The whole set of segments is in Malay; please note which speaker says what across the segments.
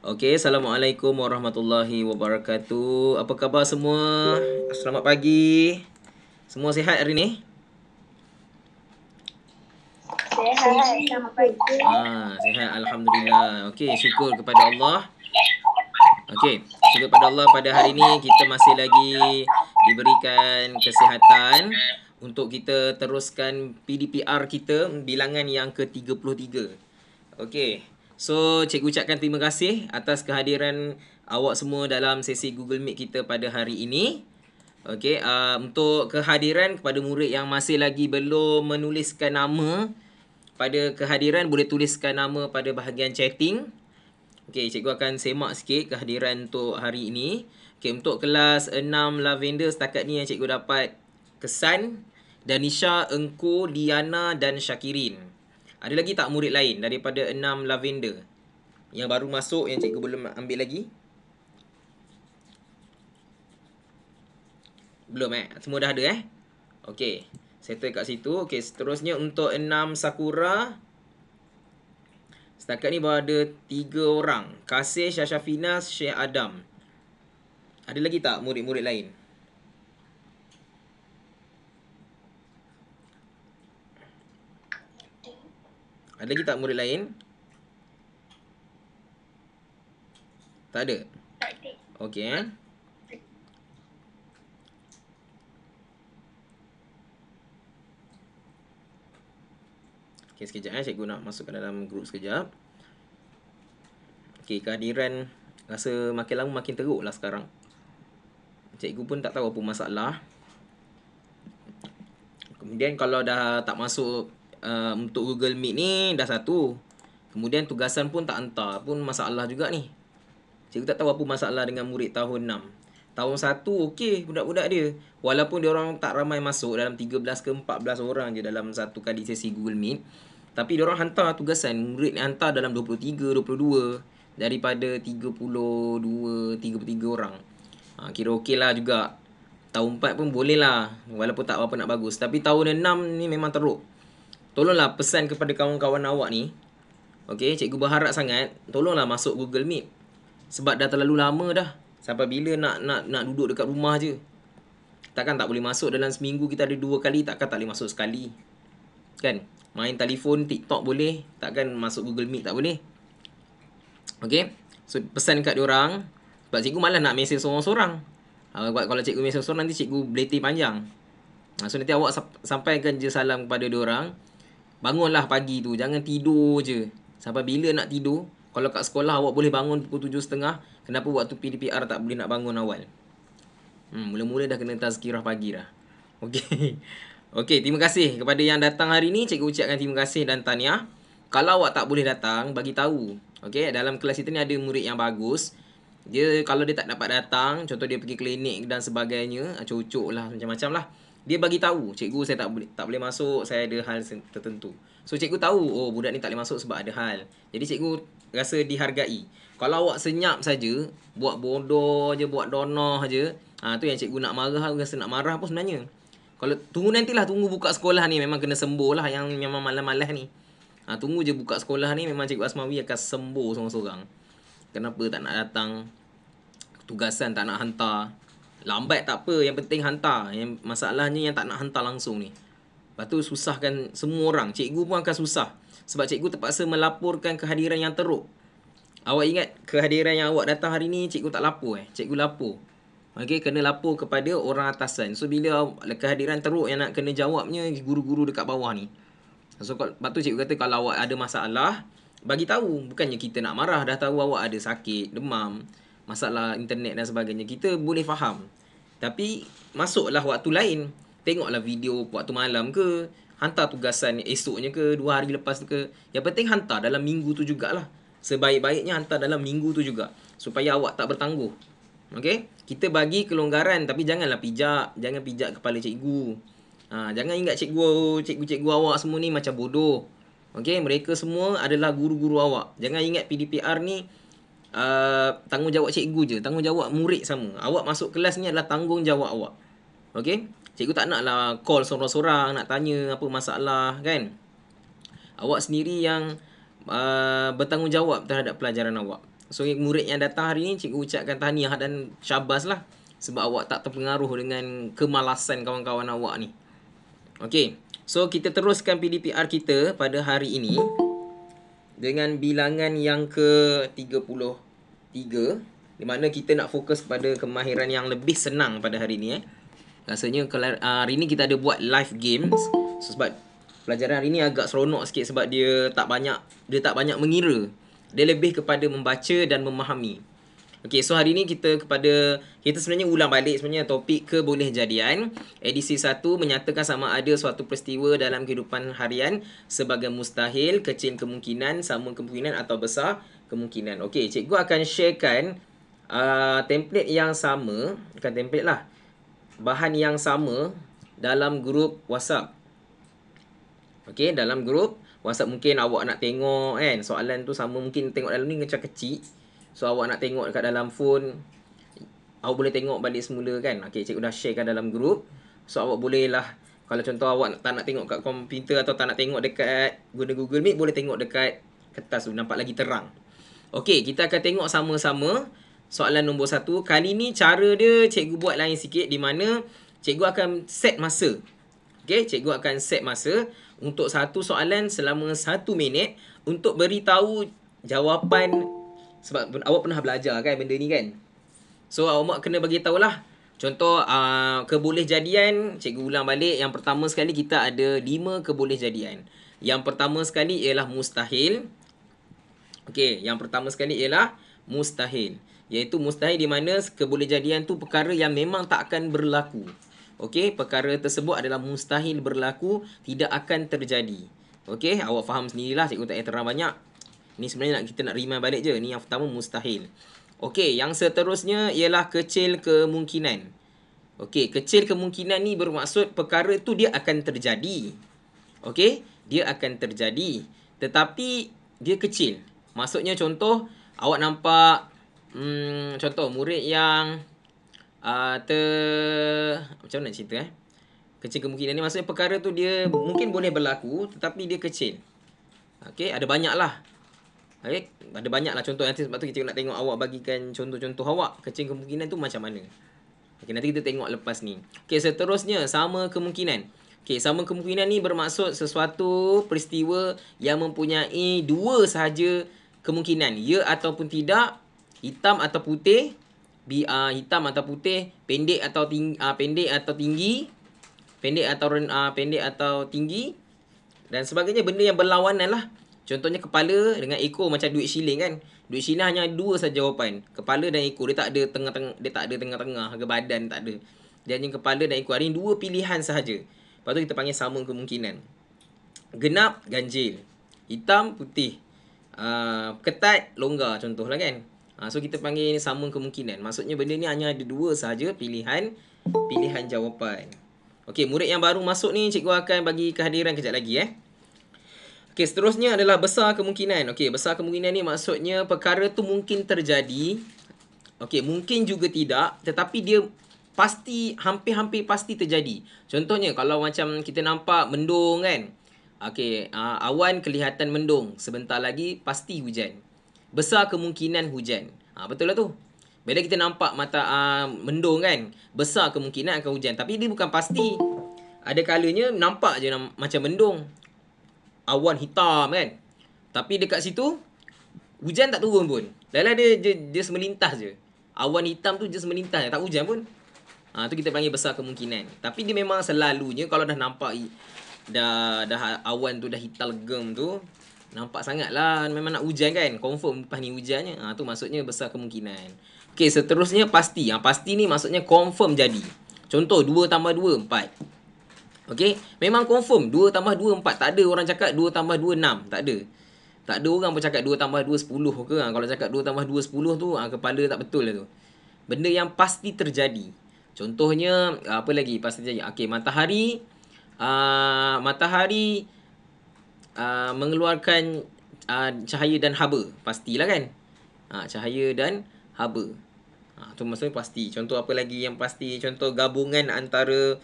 Speaker 1: Okey, Assalamualaikum Warahmatullahi Wabarakatuh. Apa khabar semua? Selamat pagi. Semua sihat hari ni? Sihat. Selamat pagi. Ah, sihat. Alhamdulillah. Okey, syukur kepada Allah. Okey, syukur kepada Allah pada hari ni kita masih lagi diberikan kesihatan untuk kita teruskan PDPR kita bilangan yang ke-33. Okey. So, cikgu ucapkan terima kasih atas kehadiran awak semua dalam sesi Google Meet kita pada hari ini. Okey, uh, untuk kehadiran kepada murid yang masih lagi belum menuliskan nama pada kehadiran boleh tuliskan nama pada bahagian chatting. Okey, cikgu akan semak sikit kehadiran untuk hari ini. Okey, untuk kelas 6 Lavender setakat ni yang cikgu dapat kesan Danisha, Engku, Liana dan Shakirin. Ada lagi tak murid lain daripada enam lavender yang baru masuk yang cikgu belum ambil lagi? Belum eh? Semua dah ada eh? Okey. Settle kat situ. Okey, seterusnya untuk enam sakura setakat ni baru ada tiga orang. Kasih, Syashafina, Syekh Adam. Ada lagi tak murid-murid lain? Ada lagi tak murid lain? Tak ada? Tak ada. Okey. Eh. Okey, sekejap. Eh. Cikgu nak masukkan dalam grup sekejap. Okey, kehadiran rasa makin lama makin teruk lah sekarang. Cikgu pun tak tahu apa masalah. Kemudian kalau dah tak masuk uh, untuk Google Meet ni dah satu. Kemudian tugasan pun tak hantar pun masalah juga ni. Cikgu tak tahu apa masalah dengan murid tahun 6. Tahun 1 okey budak-budak dia. Walaupun dia orang tak ramai masuk dalam 13 ke 14 orang je dalam satu kali sesi Google Meet. Tapi dia orang hantar tugasan murid ni hantar dalam 23 22 daripada 32 33 orang. Ha, kira okey lah juga. Tahun 4 pun boleh lah Walaupun tak apa-apa nak bagus Tapi tahun 6 ni memang teruk Tolonglah pesan kepada kawan-kawan awak ni Okay, cikgu berharap sangat Tolonglah masuk Google Meet Sebab dah terlalu lama dah Sampai bila nak nak nak duduk dekat rumah je Takkan tak boleh masuk dalam seminggu kita ada dua kali Takkan tak boleh masuk sekali Kan? Main telefon, TikTok boleh Takkan masuk Google Meet tak boleh Okay? So, pesan kat orang. Sebab cikgu malah nak mesej seorang-seorang uh, ah, Kalau cikgu mesej seorang nanti cikgu beletih panjang ah, So nanti awak sampaikan je salam kepada orang Bangunlah pagi tu Jangan tidur je Sampai bila nak tidur Kalau kat sekolah awak boleh bangun pukul tujuh setengah. Kenapa waktu PDPR tak boleh nak bangun awal hmm, Mula-mula dah kena tazkirah pagi dah Okay Okay, terima kasih kepada yang datang hari ni Cikgu ucapkan terima kasih dan tanya Kalau awak tak boleh datang, bagi tahu Okay, dalam kelas kita ni ada murid yang bagus Dia, kalau dia tak dapat datang Contoh dia pergi klinik dan sebagainya Cucuk lah, macam-macam lah dia bagi tahu cikgu saya tak boleh tak boleh masuk saya ada hal tertentu so cikgu tahu oh budak ni tak boleh masuk sebab ada hal jadi cikgu rasa dihargai kalau awak senyap saja buat bodoh je buat donoh je ah tu yang cikgu nak marah rasa nak marah pun sebenarnya kalau tunggu nanti lah, tunggu buka sekolah ni memang kena sembuh lah yang memang malas-malas ni ha, tunggu je buka sekolah ni memang cikgu Asmawi akan sembuh seorang-seorang kenapa tak nak datang tugasan tak nak hantar Lambat tak apa Yang penting hantar yang Masalahnya yang tak nak hantar langsung ni Lepas tu susahkan semua orang Cikgu pun akan susah Sebab cikgu terpaksa melaporkan kehadiran yang teruk Awak ingat kehadiran yang awak datang hari ni Cikgu tak lapor eh Cikgu lapor Okay, kena lapor kepada orang atasan So, bila kehadiran teruk yang nak kena jawabnya Guru-guru dekat bawah ni So, lepas tu cikgu kata Kalau awak ada masalah Bagi tahu Bukannya kita nak marah Dah tahu awak ada sakit, demam masalah internet dan sebagainya kita boleh faham tapi masuklah waktu lain tengoklah video waktu malam ke hantar tugasan esoknya ke dua hari lepas tu ke yang penting hantar dalam minggu tu jugalah sebaik-baiknya hantar dalam minggu tu juga supaya awak tak bertangguh okey kita bagi kelonggaran tapi janganlah pijak jangan pijak kepala cikgu ha, jangan ingat cikgu cikgu-cikgu awak semua ni macam bodoh okey mereka semua adalah guru-guru awak jangan ingat PDPR ni uh, tanggungjawab cikgu je tanggungjawab murid sama awak masuk kelas ni adalah tanggungjawab awak okay? cikgu tak nak lah call sorang-sorang nak tanya apa masalah kan awak sendiri yang uh, bertanggungjawab terhadap pelajaran awak so murid yang datang hari ni cikgu ucapkan tahniah dan syabas lah sebab awak tak terpengaruh dengan kemalasan kawan-kawan awak ni okay? so kita teruskan PDPR kita pada hari ini dengan bilangan yang ke 33 di mana kita nak fokus pada kemahiran yang lebih senang pada hari ini eh. Rasanya ah, hari ini kita ada buat live games so, sebab pelajaran hari ini agak seronok sikit sebab dia tak banyak dia tak banyak mengira. Dia lebih kepada membaca dan memahami. Okey, so hari ni kita kepada kita sebenarnya ulang balik sebenarnya topik ke jadian edisi 1 menyatakan sama ada suatu peristiwa dalam kehidupan harian sebagai mustahil, kecil kemungkinan, sama kemungkinan atau besar kemungkinan. Okey, cikgu akan sharekan uh, template yang sama, bukan template lah. Bahan yang sama dalam grup WhatsApp. Okey, dalam grup WhatsApp mungkin awak nak tengok kan soalan tu sama mungkin tengok dalam ni macam kecil So awak nak tengok dekat dalam phone Awak boleh tengok balik semula kan Okay cikgu dah sharekan dalam group So awak boleh lah Kalau contoh awak tak nak tengok kat komputer Atau tak nak tengok dekat guna Google Meet Boleh tengok dekat kertas tu Nampak lagi terang Okay kita akan tengok sama-sama Soalan nombor satu Kali ni cara dia cikgu buat lain sikit Di mana cikgu akan set masa Okay cikgu akan set masa Untuk satu soalan selama satu minit Untuk beritahu jawapan sebab awak pernah belajar kan benda ni kan so awak kena bagi tahulah contoh uh, keboleh jadian cikgu ulang balik yang pertama sekali kita ada lima keboleh jadian yang pertama sekali ialah mustahil okey yang pertama sekali ialah mustahil Yaitu mustahil di mana keboleh jadian tu perkara yang memang tak akan berlaku okey perkara tersebut adalah mustahil berlaku tidak akan terjadi Okey, awak faham sendirilah cikgu tak payah terang banyak. Ini sebenarnya nak kita nak remind balik je. Ini yang pertama mustahil. Okey, yang seterusnya ialah kecil kemungkinan. Okey, kecil kemungkinan ni bermaksud perkara tu dia akan terjadi. Okey, dia akan terjadi. Tetapi dia kecil. Maksudnya contoh, awak nampak hmm, contoh murid yang uh, ter macam mana nak cerita eh? Kecil kemungkinan ni maksudnya perkara tu dia mungkin boleh berlaku tetapi dia kecil. Okey, ada banyaklah. Okay? Ada banyak lah contoh nanti sebab tu kita nak tengok awak bagikan contoh-contoh awak kecil kemungkinan tu macam mana. Okay, nanti kita tengok lepas ni. Okay, seterusnya sama kemungkinan. Okay, sama kemungkinan ni bermaksud sesuatu peristiwa yang mempunyai dua sahaja kemungkinan. Ya ataupun tidak, hitam atau putih, bi uh, hitam atau putih, pendek atau tinggi, uh, ah, pendek atau tinggi, pendek atau uh, pendek atau tinggi dan sebagainya benda yang berlawanan lah. Contohnya kepala dengan ekor macam duit siling kan. Duit shilling hanya dua saja jawapan. Kepala dan ekor dia tak ada tengah-tengah dia tak ada tengah-tengah ke badan tak ada. Dia hanya kepala dan ekor. Ini dua pilihan sahaja. Lepas tu kita panggil sama kemungkinan. Genap, ganjil. Hitam, putih. Uh, ketat, longgar contohlah kan. Uh, so kita panggil ini sama kemungkinan. Maksudnya benda ni hanya ada dua sahaja pilihan pilihan jawapan. Okey, murid yang baru masuk ni cikgu akan bagi kehadiran kejap lagi eh. Okey, seterusnya adalah besar kemungkinan. Okey, besar kemungkinan ni maksudnya perkara tu mungkin terjadi. Okey, mungkin juga tidak, tetapi dia pasti hampir-hampir pasti terjadi. Contohnya kalau macam kita nampak mendung kan. Okey, uh, awan kelihatan mendung, sebentar lagi pasti hujan. Besar kemungkinan hujan. Ah betul lah tu. Bila kita nampak mata uh, mendung kan, besar kemungkinan akan hujan, tapi dia bukan pasti. Ada kalanya nampak je macam mendung awan hitam kan. Tapi dekat situ hujan tak turun pun. Lailah dia dia, dia semelintas je. Awan hitam tu just melintas je, tak hujan pun. Ah ha, tu kita panggil besar kemungkinan. Tapi dia memang selalunya kalau dah nampak dah dah awan tu dah hitam legem tu nampak sangatlah memang nak hujan kan. Confirm lepas ni hujannya. Ah ha, tu maksudnya besar kemungkinan. Okey, seterusnya pasti. Yang ha, pasti ni maksudnya confirm jadi. Contoh 2 tambah 2, 4. Okey, memang confirm 2 tambah 2 4. Tak ada orang cakap 2 tambah 2 6, tak ada. Tak ada orang pun cakap 2 tambah 2 10 ke. Ha, kalau cakap 2 tambah 2 10 tu ha, kepala tak betul lah tu. Benda yang pasti terjadi. Contohnya apa lagi pasti terjadi. Okey, matahari uh, matahari uh, mengeluarkan uh, cahaya dan haba. Pastilah kan? Uh, cahaya dan haba. Ha, tu maksudnya pasti. Contoh apa lagi yang pasti? Contoh gabungan antara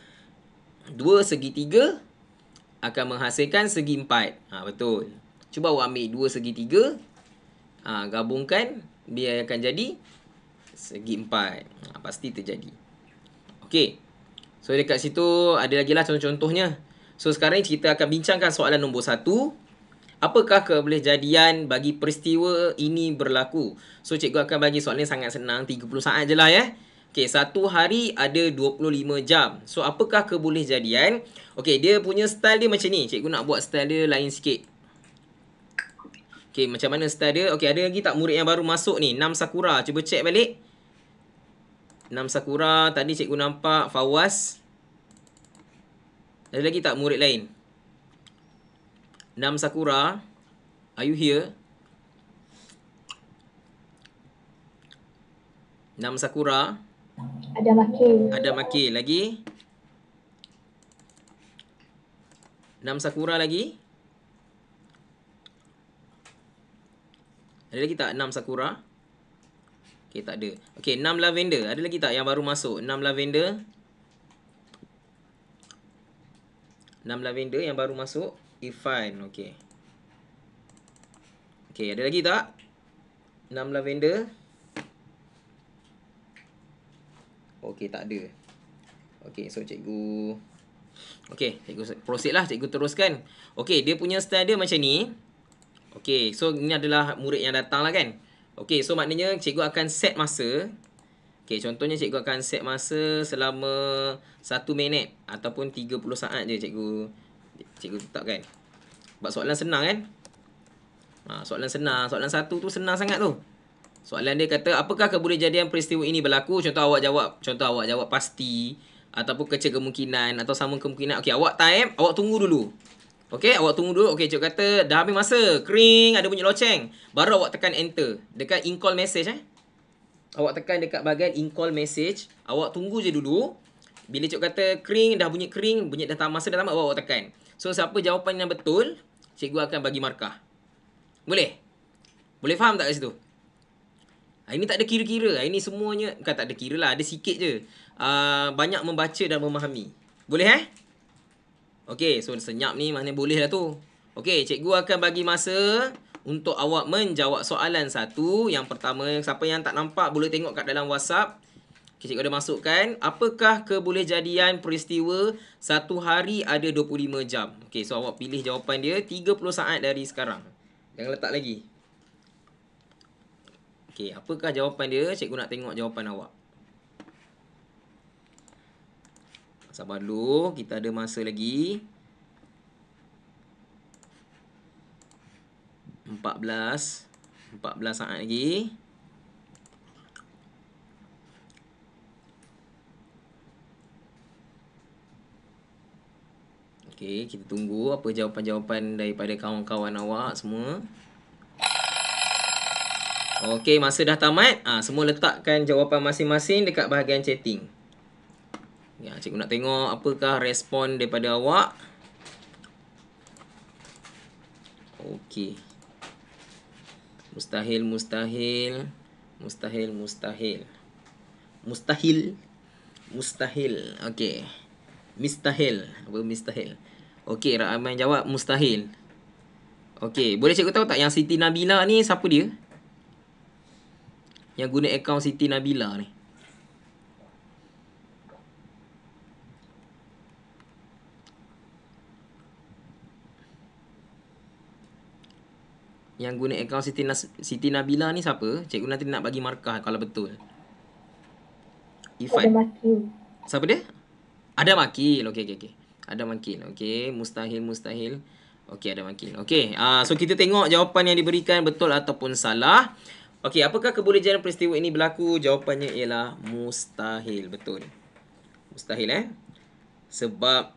Speaker 1: Dua segi 3 akan menghasilkan segi empat, Ha, betul. Cuba awak ambil 2 segi 3. Ha, gabungkan. Dia akan jadi segi empat. Ha, pasti terjadi. Okey. So dekat situ ada lagi lah contoh-contohnya. So sekarang ni kita akan bincangkan soalan nombor satu. Apakah kebolehjadian bagi peristiwa ini berlaku? So cikgu akan bagi soalan yang sangat senang. 30 saat je lah ya. Eh. Okay satu hari ada 25 jam. So, apakah kebolehjadian? Okay dia punya style dia macam ni. Cikgu nak buat style dia lain sikit. Okey, macam mana style dia? Okey, ada lagi tak murid yang baru masuk ni? Nam Sakura. Cuba check balik. Nam Sakura. Tadi cikgu nampak Fawaz. Ada lagi tak murid lain? Nam Sakura. Are you here? Nam Sakura. Nam Sakura. Ada Makil. Ada Makil lagi. Nam Sakura lagi. Ada lagi tak Nam Sakura? Okay, tak ada. Okay, Nam Lavender. Ada lagi tak yang baru masuk? Nam Lavender. Nam Lavender yang baru masuk. Ifan, okay. Okay, ada lagi tak? Nam Lavender. Okey, tak ada. Okey, so cikgu Okey, cikgu proceed lah, cikgu teruskan. Okey, dia punya style dia macam ni. Okey, so ini adalah murid yang datang lah kan. Okey, so maknanya cikgu akan set masa. Okey, contohnya cikgu akan set masa selama 1 minit ataupun 30 saat je cikgu cikgu tetap kan. Sebab soalan senang kan? Ha, soalan senang, soalan satu tu senang sangat tu. Soalan dia kata apakah boleh jadi peristiwa ini berlaku? Contoh awak jawab, contoh awak jawab pasti ataupun kecil kemungkinan atau sama kemungkinan. Okey, awak time, awak tunggu dulu. Okey, awak tunggu dulu. Okey, cik kata dah habis masa. kring, ada bunyi loceng. Baru awak tekan enter dekat in call message eh. Awak tekan dekat bahagian in call message, awak tunggu je dulu. Bila cik kata kring, dah bunyi kring, bunyi dah tamat masa dah tamat, awak, awak tekan. So siapa jawapan yang betul, cikgu akan bagi markah. Boleh? Boleh faham tak kat situ? Ah, ini tak ada kira-kira. Ah, ini semuanya bukan tak ada kira lah. Ada sikit je. Uh, banyak membaca dan memahami. Boleh eh? Okey, so senyap ni maknanya boleh lah tu. Okay, cikgu akan bagi masa untuk awak menjawab soalan satu. Yang pertama, siapa yang tak nampak boleh tengok kat dalam WhatsApp. Okey, cikgu ada masukkan. Apakah kebolehjadian peristiwa satu hari ada 25 jam? Okay, so awak pilih jawapan dia 30 saat dari sekarang. Jangan letak lagi. Okey, apakah jawapan dia? Cikgu nak tengok jawapan awak. Sabar dulu, kita ada masa lagi. 14 14 saat lagi. Okey, kita tunggu apa jawapan-jawapan daripada kawan-kawan awak semua. Okey, masa dah tamat. Ha, semua letakkan jawapan masing-masing dekat bahagian chatting. Ya, cikgu nak tengok apakah respon daripada awak. Okey. Mustahil, mustahil. Mustahil, mustahil. Mustahil. Mustahil. Okey. Mustahil. Apa mustahil? Okey, ramai jawab mustahil. Okey, boleh cikgu tahu tak yang Siti Nabila ni siapa dia? Yang guna akaun Siti Nabila ni Yang guna akaun Siti, Nas- Siti Nabila ni siapa? Cikgu nanti nak bagi markah kalau betul Ifan. Ada makil Siapa dia? Ada makil, Okay, okay, okey Ada makil, Okay, mustahil, mustahil Okay, ada makil, Okay, uh, ah, So kita tengok jawapan yang diberikan betul ataupun salah Okey, apakah kebolehjalan peristiwa ini berlaku? Jawapannya ialah mustahil. Betul. Mustahil eh. Sebab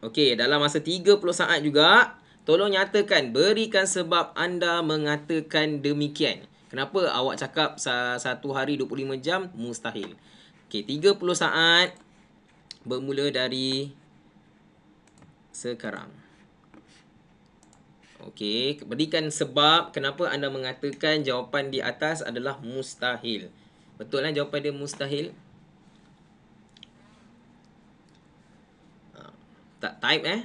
Speaker 1: Okey, dalam masa 30 saat juga, tolong nyatakan, berikan sebab anda mengatakan demikian. Kenapa awak cakap satu hari 25 jam? Mustahil. Okey, 30 saat bermula dari sekarang. Okey, berikan sebab kenapa anda mengatakan jawapan di atas adalah mustahil. Betul lah jawapan dia mustahil. Ah, tak type eh.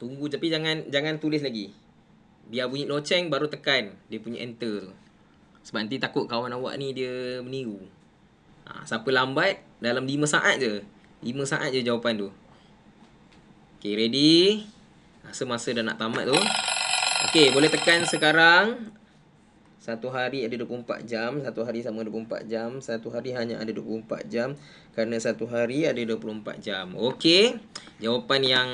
Speaker 1: Tunggu tapi jangan jangan tulis lagi. Biar bunyi loceng baru tekan dia punya enter tu. Sebab nanti takut kawan awak ni dia meniru. Ha, siapa lambat dalam 5 saat je. 5 saat je jawapan tu. Okay, ready? Rasa masa dah nak tamat tu. Okey, boleh tekan sekarang. Satu hari ada 24 jam, satu hari sama 24 jam, satu hari hanya ada 24 jam kerana satu hari ada 24 jam. Okey. Jawapan yang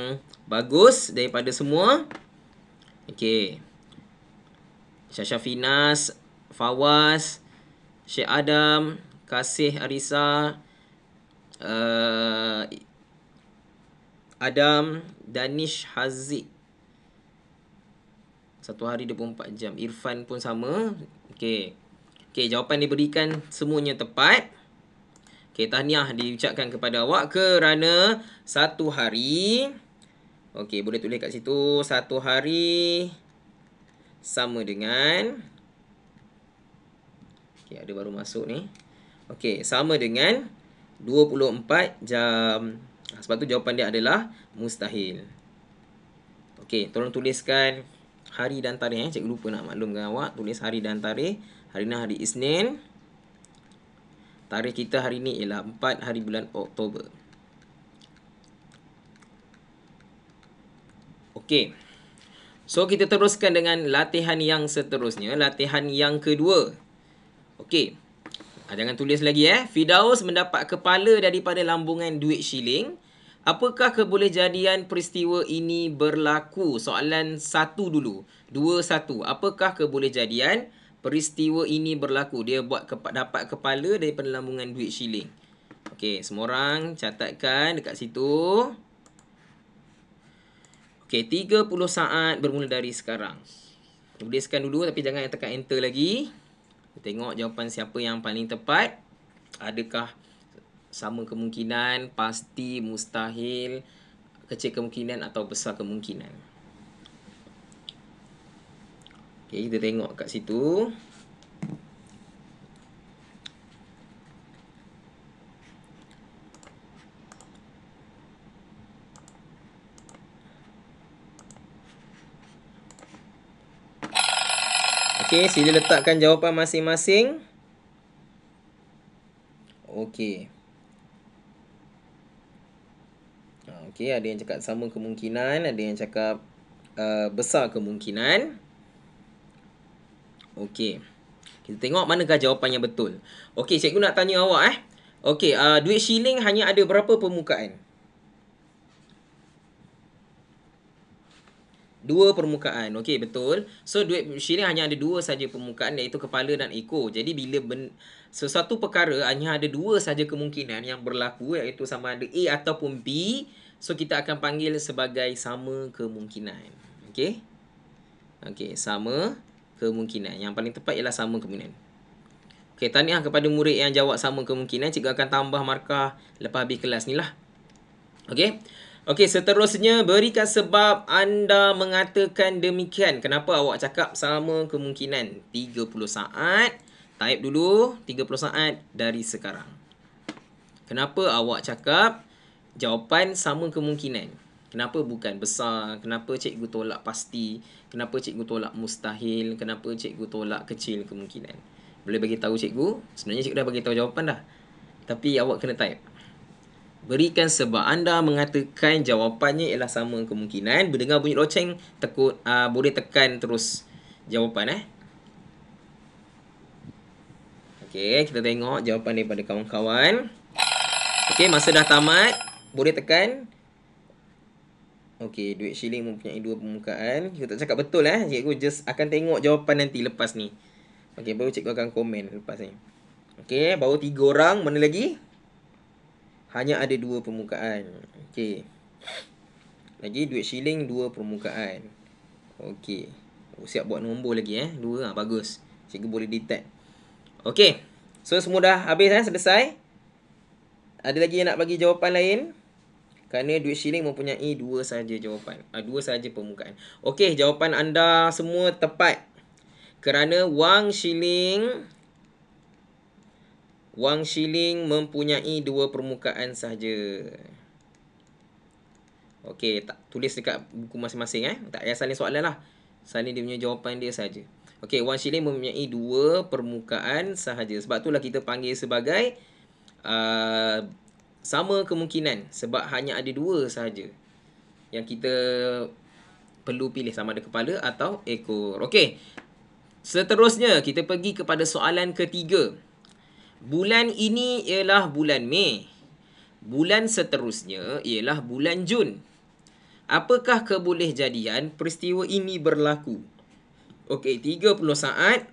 Speaker 1: bagus daripada semua. Okey. Syasha Finas, Fawaz, Syekh Adam, Kasih Arisa, uh, Adam, Danish Haziq. Satu hari 24 jam. Irfan pun sama. Okey. Okey, jawapan diberikan semuanya tepat. Okey, tahniah diucapkan kepada awak kerana satu hari. Okey, boleh tulis kat situ. Satu hari sama dengan. Okey, ada baru masuk ni. Okey, sama dengan 24 jam. Sebab tu jawapan dia adalah mustahil. Okey, tolong tuliskan hari dan tarikh eh. Cikgu lupa nak maklumkan awak. Tulis hari dan tarikh. Hari ni hari Isnin. Tarikh kita hari ni ialah 4 hari bulan Oktober. Okey. So kita teruskan dengan latihan yang seterusnya, latihan yang kedua. Okey. Ah, jangan tulis lagi eh. Fidaus mendapat kepala daripada lambungan duit shilling. Apakah kebolehjadian peristiwa ini berlaku? Soalan satu dulu. Dua satu. Apakah kebolehjadian peristiwa ini berlaku? Dia buat kepa- dapat kepala dari lambungan duit shilling. Okey, semua orang catatkan dekat situ. Okey, 30 saat bermula dari sekarang. Tuliskan dulu tapi jangan tekan enter lagi. Kita tengok jawapan siapa yang paling tepat. Adakah sama kemungkinan, pasti, mustahil, kecil kemungkinan atau besar kemungkinan. Okey, kita tengok kat situ. Okey, sila letakkan jawapan masing-masing. Okey. Okey, ada yang cakap sama kemungkinan, ada yang cakap uh, besar kemungkinan. Okey. Kita tengok manakah jawapan yang betul. Okey, cikgu nak tanya awak eh. Okey, uh, duit shilling hanya ada berapa permukaan? Dua permukaan. Okey, betul. So, duit shilling hanya ada dua saja permukaan iaitu kepala dan ekor. Jadi, bila ben- sesuatu perkara hanya ada dua saja kemungkinan yang berlaku iaitu sama ada A ataupun B, So kita akan panggil sebagai sama kemungkinan. okay? Okay, sama kemungkinan. Yang paling tepat ialah sama kemungkinan. Okey, tahniah kepada murid yang jawab sama kemungkinan. Cikgu akan tambah markah lepas habis kelas ni lah. Okay? Okay. seterusnya berikan sebab anda mengatakan demikian. Kenapa awak cakap sama kemungkinan? 30 saat. Type dulu 30 saat dari sekarang. Kenapa awak cakap Jawapan sama kemungkinan. Kenapa bukan besar? Kenapa cikgu tolak pasti? Kenapa cikgu tolak mustahil? Kenapa cikgu tolak kecil kemungkinan? Boleh bagi tahu cikgu? Sebenarnya cikgu dah bagi tahu jawapan dah. Tapi awak kena type. Berikan sebab anda mengatakan jawapannya ialah sama kemungkinan. Berdengar bunyi loceng, tekut, uh, boleh tekan terus jawapan eh. Okey, kita tengok jawapan daripada kawan-kawan. Okey, masa dah tamat. Boleh tekan Okey, duit shilling mempunyai dua permukaan Kita tak cakap betul eh Cikgu just akan tengok jawapan nanti lepas ni Okey, baru cikgu akan komen lepas ni Okey, baru tiga orang Mana lagi? Hanya ada dua permukaan Okey Lagi duit shilling dua permukaan Okey oh, Siap buat nombor lagi eh Dua lah, bagus Cikgu boleh detect okay, So semua dah habis eh, selesai Ada lagi yang nak bagi jawapan lain? kerana duit shilling mempunyai dua sahaja jawapan. Uh, dua sahaja permukaan. Okey, jawapan anda semua tepat. Kerana wang shilling wang shilling mempunyai dua permukaan sahaja. Okey, tak tulis dekat buku masing-masing eh. Tak payah saling soalan lah. Salin dia punya jawapan dia sahaja. Okey, wang shilling mempunyai dua permukaan sahaja. Sebab itulah kita panggil sebagai uh, sama kemungkinan sebab hanya ada dua sahaja yang kita perlu pilih sama ada kepala atau ekor. Okey. Seterusnya kita pergi kepada soalan ketiga. Bulan ini ialah bulan Mei. Bulan seterusnya ialah bulan Jun. Apakah kebolehjadian peristiwa ini berlaku? Okey, 30 saat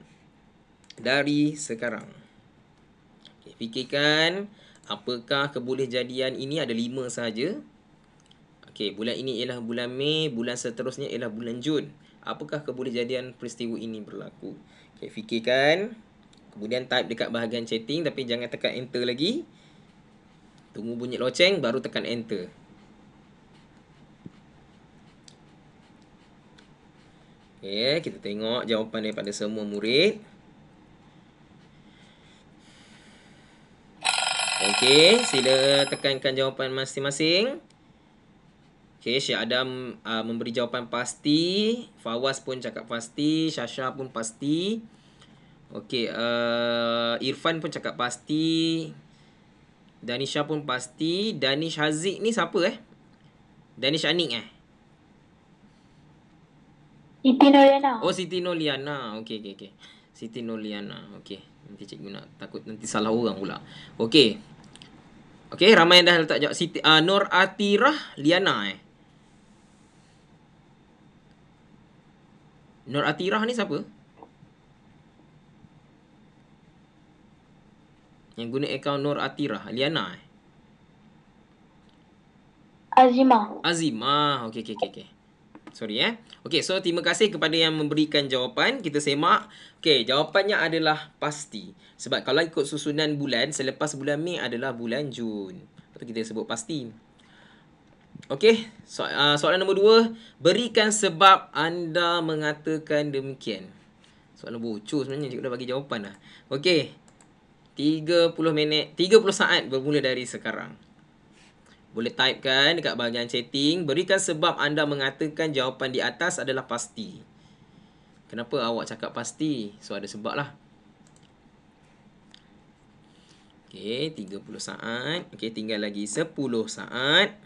Speaker 1: dari sekarang. Okey, fikirkan Apakah kebolehjadian ini ada lima sahaja? Okey, bulan ini ialah bulan Mei, bulan seterusnya ialah bulan Jun. Apakah kebolehjadian peristiwa ini berlaku? Okey, fikirkan. Kemudian type dekat bahagian chatting tapi jangan tekan enter lagi. Tunggu bunyi loceng baru tekan enter. Okey, kita tengok jawapan daripada semua murid. Okey, sila tekankan jawapan masing-masing. Okey, Syed Adam uh, memberi jawapan pasti. Fawaz pun cakap pasti. Syasha pun pasti. Okey, uh, Irfan pun cakap pasti. Danisha pun pasti. Danish Haziq ni siapa eh? Danish Anik eh? Siti Noliana. Oh, Siti Noliana. Okey, okey, okey. Siti Noliana. Okey. Nanti cikgu nak takut nanti salah orang pula. Okey, Okay, ramai yang dah letak jawab. Siti, uh, Nur Atirah Liana eh. Nur Atirah ni siapa? Yang guna akaun Nur Atirah. Liana eh. Azima, Azimah. Okay, okay, okay. okay. Sorry eh. Okay, so terima kasih kepada yang memberikan jawapan. Kita semak. Okey, jawapannya adalah pasti. Sebab kalau ikut susunan bulan, selepas bulan Mei adalah bulan Jun. Itu kita sebut pasti. Okey, so, uh, soalan nombor dua. Berikan sebab anda mengatakan demikian. Soalan bocor sebenarnya, cikgu dah bagi jawapan lah. Okey, 30 minit, 30 saat bermula dari sekarang. Boleh type kan dekat bahagian chatting. Berikan sebab anda mengatakan jawapan di atas adalah Pasti. Kenapa awak cakap pasti? So ada sebab lah. Okay, 30 saat. Okay, tinggal lagi 10 saat.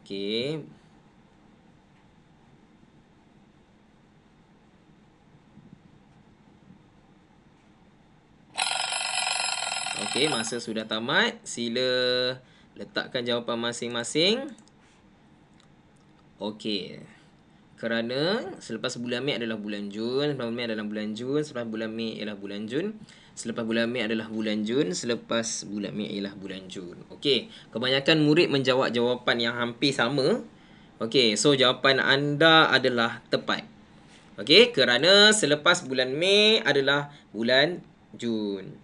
Speaker 1: Okay. Okay, masa sudah tamat. Sila letakkan jawapan masing-masing. Okay kerana selepas bulan Mei adalah bulan Jun, selepas bulan Mei adalah bulan Jun, selepas bulan Mei adalah bulan Jun, selepas bulan Mei adalah bulan Jun, selepas bulan Mei ialah bulan Jun. Okey, kebanyakan murid menjawab jawapan yang hampir sama. Okey, so jawapan anda adalah tepat. Okey, kerana selepas bulan Mei adalah bulan Jun.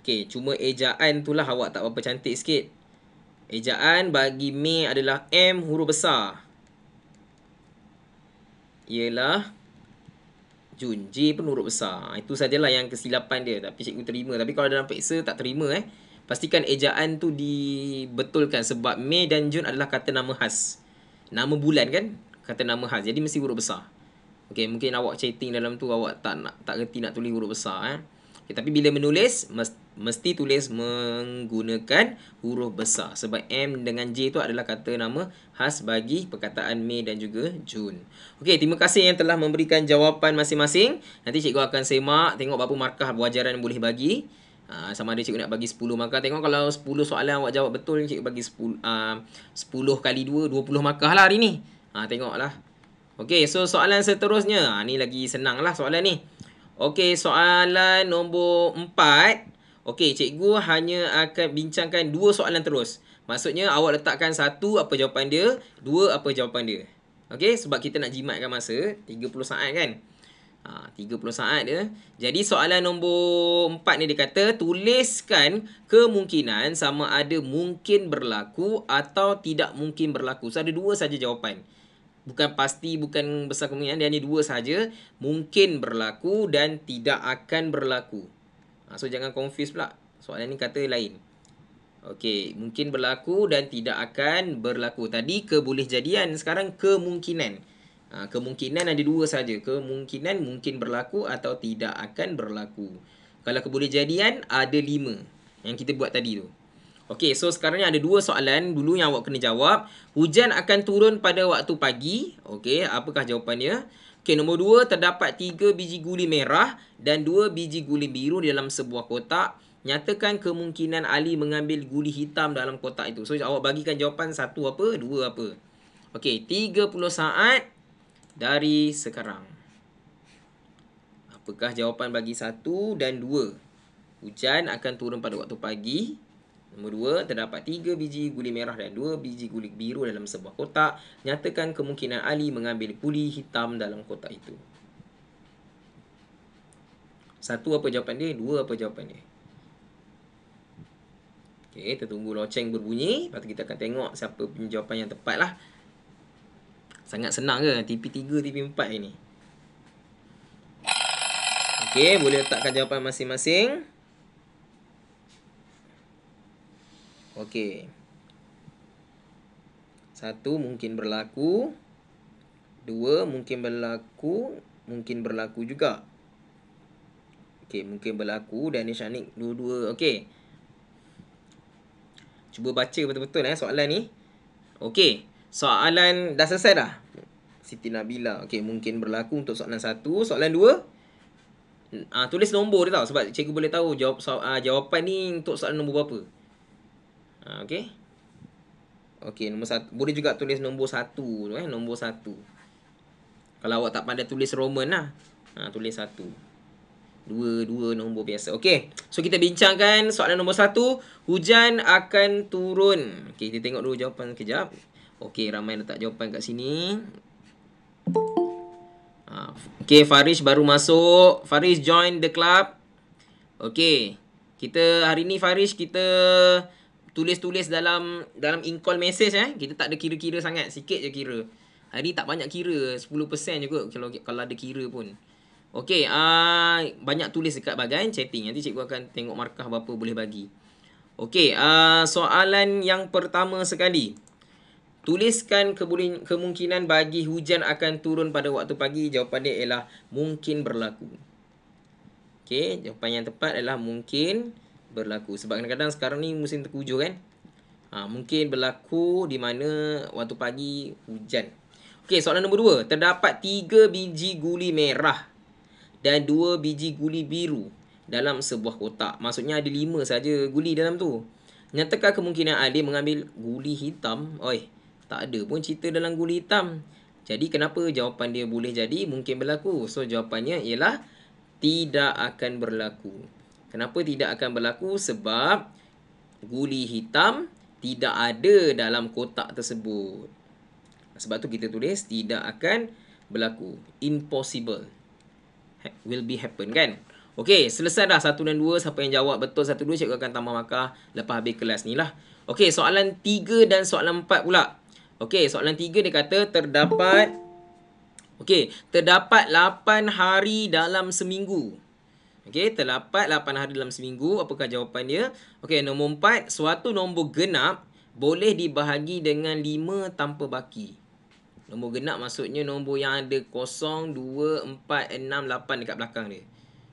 Speaker 1: Okey, cuma ejaan itulah awak tak berapa cantik sikit. Ejaan bagi me adalah M huruf besar. Ialah Jun. J pun huruf besar. Itu sajalah yang kesilapan dia. Tapi cikgu terima. Tapi kalau dalam peksa tak terima eh. Pastikan ejaan tu dibetulkan. Sebab me dan Jun adalah kata nama khas. Nama bulan kan? Kata nama khas. Jadi mesti huruf besar. Okay, mungkin awak chatting dalam tu awak tak nak tak reti nak tulis huruf besar eh. Okay, tapi bila menulis, mesti tulis menggunakan huruf besar. Sebab M dengan J itu adalah kata nama khas bagi perkataan Mei dan juga Jun. Okey, terima kasih yang telah memberikan jawapan masing-masing. Nanti cikgu akan semak, tengok berapa markah wajaran boleh bagi. Ha, sama ada cikgu nak bagi 10 markah. Tengok kalau 10 soalan awak jawab betul, cikgu bagi 10, uh, 10 kali 2, 20 markah lah hari ni. Ha, tengoklah. Okey, so soalan seterusnya. Ha, ni lagi senang lah soalan ni. Okey, soalan nombor empat. Okey, cikgu hanya akan bincangkan dua soalan terus. Maksudnya, awak letakkan satu apa jawapan dia, dua apa jawapan dia. Okey, sebab kita nak jimatkan masa. 30 saat kan? Ha, 30 saat dia. Jadi, soalan nombor empat ni dia kata, tuliskan kemungkinan sama ada mungkin berlaku atau tidak mungkin berlaku. So, ada dua saja jawapan bukan pasti bukan besar kemungkinan dia hanya dua saja mungkin berlaku dan tidak akan berlaku ha, so jangan confuse pula soalan ni kata lain okey mungkin berlaku dan tidak akan berlaku tadi keboleh jadian sekarang kemungkinan ha, kemungkinan ada dua saja kemungkinan mungkin berlaku atau tidak akan berlaku kalau keboleh jadian ada lima yang kita buat tadi tu Okey, so sekarang ni ada dua soalan dulu yang awak kena jawab. Hujan akan turun pada waktu pagi. Okey, apakah jawapannya? Okey, nombor dua, terdapat tiga biji guli merah dan dua biji guli biru di dalam sebuah kotak. Nyatakan kemungkinan Ali mengambil guli hitam dalam kotak itu. So, awak bagikan jawapan satu apa, dua apa. Okey, tiga puluh saat dari sekarang. Apakah jawapan bagi satu dan dua? Hujan akan turun pada waktu pagi. Nombor dua, terdapat tiga biji guli merah dan dua biji guli biru dalam sebuah kotak. Nyatakan kemungkinan Ali mengambil guli hitam dalam kotak itu. Satu apa jawapan dia? Dua apa jawapan dia? Okey, kita tunggu loceng berbunyi. Lepas kita akan tengok siapa punya jawapan yang tepat lah. Sangat senang ke TP3, TP4 ini? Okey, boleh letakkan jawapan masing-masing. Okey. Satu mungkin berlaku. Dua mungkin berlaku, mungkin berlaku juga. Okey, mungkin berlaku dan Syanik dua-dua. Okey. Cuba baca betul-betul eh soalan ni. Okey, soalan dah selesai dah. Siti Nabila. Okey, mungkin berlaku untuk soalan satu. Soalan dua, Ah tulis nombor dia tau sebab cikgu boleh tahu jawab so, uh, jawapan ni untuk soalan nombor berapa. Ah, okay. Okay, nombor satu. Boleh juga tulis nombor satu tu eh. Nombor satu. Kalau awak tak pandai tulis Roman lah. Ha, tulis satu. Dua, dua nombor biasa. Okay, So, kita bincangkan soalan nombor satu. Hujan akan turun. Okay, kita tengok dulu jawapan kejap. Okay, ramai letak jawapan kat sini. Ha, okey, Farish baru masuk. Farish join the club. Okay, Kita hari ni Farish kita tulis-tulis dalam dalam in-call message eh. Kita tak ada kira-kira sangat. Sikit je kira. Hari tak banyak kira. 10% je kot kalau, kalau ada kira pun. Okay. Uh, ah, banyak tulis dekat bahagian chatting. Nanti cikgu akan tengok markah berapa boleh bagi. Okay. Uh, ah, soalan yang pertama sekali. Tuliskan kemungkinan bagi hujan akan turun pada waktu pagi. Jawapan dia ialah mungkin berlaku. Okay. Jawapan yang tepat adalah mungkin berlaku sebab kadang-kadang sekarang ni musim terkujur kan ha, mungkin berlaku di mana waktu pagi hujan okey soalan nombor dua terdapat tiga biji guli merah dan dua biji guli biru dalam sebuah kotak maksudnya ada lima saja guli dalam tu nyatakan kemungkinan ada mengambil guli hitam oi tak ada pun cerita dalam guli hitam jadi kenapa jawapan dia boleh jadi mungkin berlaku so jawapannya ialah tidak akan berlaku Kenapa tidak akan berlaku? Sebab guli hitam tidak ada dalam kotak tersebut. Sebab tu kita tulis tidak akan berlaku. Impossible. Ha- will be happen kan? Okey, selesai dah satu dan dua. Siapa yang jawab betul satu dua, cikgu akan tambah markah lepas habis kelas ni lah. Okey, soalan tiga dan soalan empat pula. Okey, soalan tiga dia kata terdapat... Okey, terdapat lapan hari dalam seminggu. Okey, terlapat lapan hari dalam seminggu. Apakah jawapan dia? Okey, nombor empat, Suatu nombor genap boleh dibahagi dengan lima tanpa baki. Nombor genap maksudnya nombor yang ada 0, 2, 4, 6, 8 dekat belakang dia.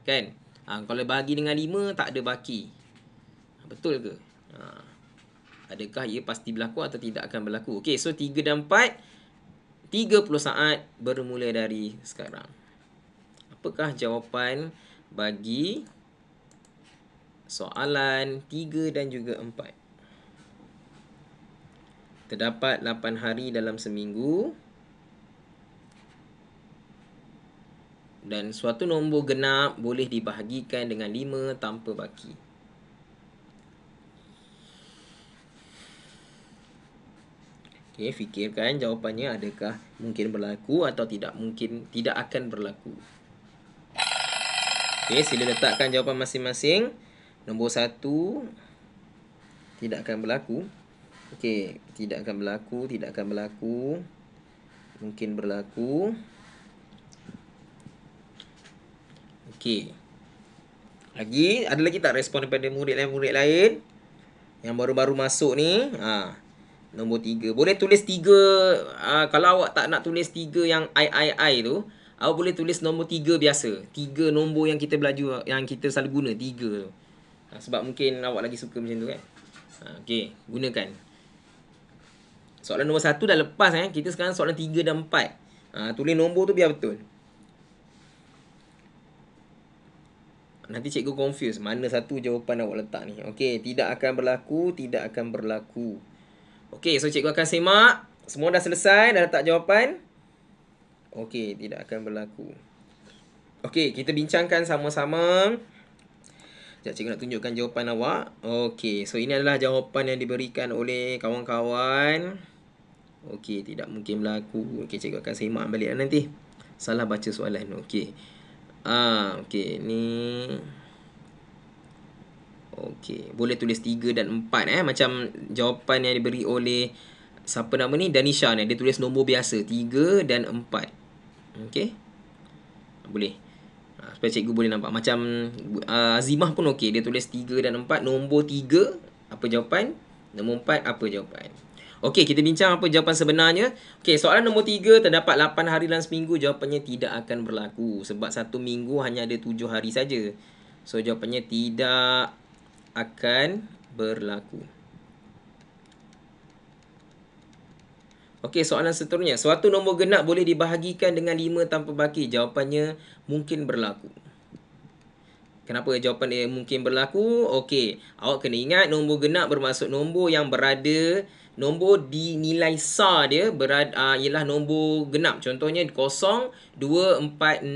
Speaker 1: Kan? Ha, kalau bahagi dengan lima tak ada baki. Ha, betul ke? Ha. Adakah ia pasti berlaku atau tidak akan berlaku? Okey, so tiga dan empat, tiga puluh saat bermula dari sekarang. Apakah jawapan bagi soalan 3 dan juga 4. Terdapat 8 hari dalam seminggu dan suatu nombor genap boleh dibahagikan dengan 5 tanpa baki. Okay, fikirkan jawapannya adakah mungkin berlaku atau tidak mungkin tidak akan berlaku. Okey, sila letakkan jawapan masing-masing. Nombor satu, tidak akan berlaku. Okey, tidak akan berlaku, tidak akan berlaku. Mungkin berlaku. Okey. Lagi, ada lagi tak respon daripada murid lain-murid lain? Yang baru-baru masuk ni. Ha. Nombor tiga. Boleh tulis tiga. Ha, kalau awak tak nak tulis tiga yang I-I-I tu. Awak boleh tulis nombor tiga biasa. tiga nombor yang kita belajar yang kita selalu guna tiga. Ha, sebab mungkin awak lagi suka macam tu kan. Ha, okay, gunakan. Soalan nombor satu dah lepas eh. Kita sekarang soalan tiga dan empat. Ha, tulis nombor tu biar betul. Nanti cikgu confuse mana satu jawapan awak letak ni. Okey, tidak akan berlaku, tidak akan berlaku. Okey, so cikgu akan semak. Semua dah selesai, dah letak jawapan. Okey, tidak akan berlaku. Okey, kita bincangkan sama-sama. Sekejap, cikgu nak tunjukkan jawapan awak. Okey, so ini adalah jawapan yang diberikan oleh kawan-kawan. Okey, tidak mungkin berlaku. Okey, cikgu akan semak balik nanti. Salah baca soalan. Okey. Ah, okey, ni... Okey, boleh tulis tiga dan empat. eh. Macam jawapan yang diberi oleh siapa nama ni Danisha ni dia tulis nombor biasa tiga dan empat, okey boleh ha, supaya cikgu boleh nampak macam uh, Azimah pun okey dia tulis tiga dan empat, nombor tiga apa jawapan nombor 4 apa jawapan okey kita bincang apa jawapan sebenarnya okey soalan nombor tiga terdapat lapan hari dalam seminggu jawapannya tidak akan berlaku sebab satu minggu hanya ada tujuh hari saja so jawapannya tidak akan berlaku Okey, soalan seterusnya. Suatu nombor genap boleh dibahagikan dengan 5 tanpa baki? Jawapannya mungkin berlaku. Kenapa jawapan dia mungkin berlaku? Okey, awak kena ingat nombor genap bermaksud nombor yang berada nombor di nilai sa dia berada uh, ialah nombor genap. Contohnya 0 2 4 6 8.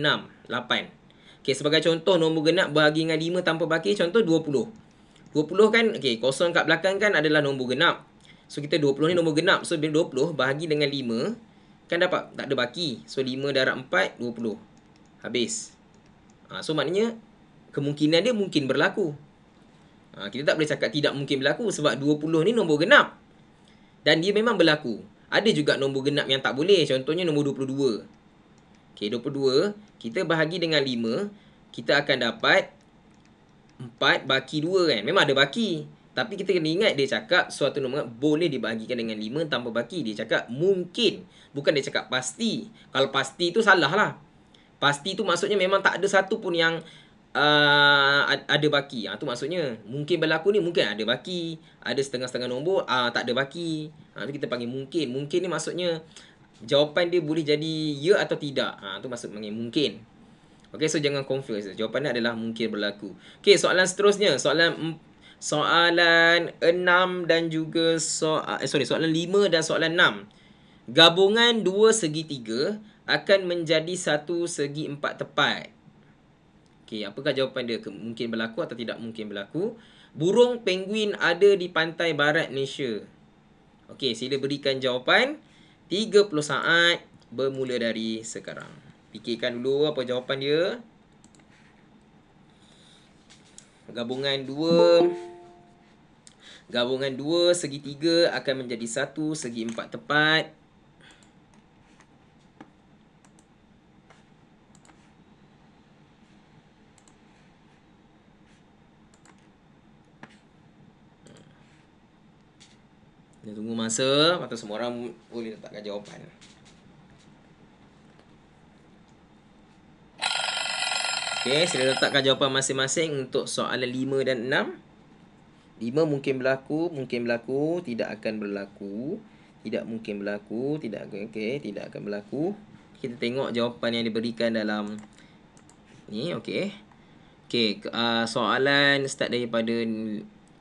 Speaker 1: Okey, sebagai contoh nombor genap bahagi dengan 5 tanpa baki contoh 20. 20 kan okey, kosong kat belakang kan adalah nombor genap. So kita 20 ni nombor genap So bila 20 bahagi dengan 5 Kan dapat tak ada baki So 5 darab 4, 20 Habis ha, So maknanya Kemungkinan dia mungkin berlaku ha, Kita tak boleh cakap tidak mungkin berlaku Sebab 20 ni nombor genap Dan dia memang berlaku Ada juga nombor genap yang tak boleh Contohnya nombor 22 Okay, 22 Kita bahagi dengan 5 Kita akan dapat 4 baki 2 kan Memang ada baki tapi kita kena ingat dia cakap suatu nombor boleh dibahagikan dengan 5 tanpa baki. Dia cakap mungkin. Bukan dia cakap pasti. Kalau pasti tu salah lah. Pasti tu maksudnya memang tak ada satu pun yang uh, ada baki. Ha, tu maksudnya mungkin berlaku ni mungkin ada baki. Ada setengah-setengah nombor uh, tak ada baki. Ha, tu kita panggil mungkin. Mungkin ni maksudnya jawapan dia boleh jadi ya atau tidak. Ha, tu maksud panggil mungkin. Okay, so jangan confuse. Jawapan ni adalah mungkin berlaku. Okay, soalan seterusnya. Soalan soalan 6 dan juga soalan eh, sorry soalan 5 dan soalan 6. Gabungan dua segitiga akan menjadi satu segi empat tepat. Okey, apakah jawapan dia? Mungkin berlaku atau tidak mungkin berlaku? Burung penguin ada di pantai barat Malaysia. Okey, sila berikan jawapan. 30 saat bermula dari sekarang. Fikirkan dulu apa jawapan dia. Gabungan dua. Gabungan dua segi tiga akan menjadi satu segi empat tepat. Kita hmm. tunggu masa. Atau semua orang boleh letakkan jawapan. Okey, sila letakkan jawapan masing-masing untuk soalan 5 dan 6. Lima mungkin berlaku, mungkin berlaku, tidak akan berlaku. Tidak mungkin berlaku, tidak akan, okay, tidak akan berlaku. Kita tengok jawapan yang diberikan dalam ni, okey. Okey, uh, soalan start daripada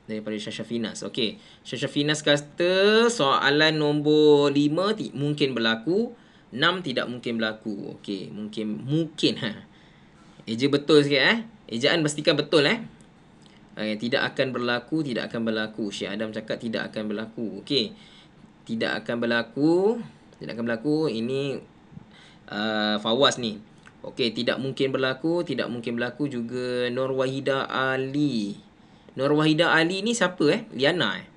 Speaker 1: daripada Syashafinas. Okey, Syashafinas kata soalan nombor lima mungkin berlaku, enam tidak mungkin berlaku. Okey, mungkin, mungkin. Ha. Eja betul sikit eh. Ejaan pastikan betul eh. Okay, eh, tidak akan berlaku, tidak akan berlaku. Syekh Adam cakap tidak akan berlaku. Okey. Tidak akan berlaku, tidak akan berlaku. Ini uh, eh, fawas ni. Okey, tidak mungkin berlaku, tidak mungkin berlaku juga Nur Wahida Ali. Nur Wahida Ali ni siapa eh? Liana eh?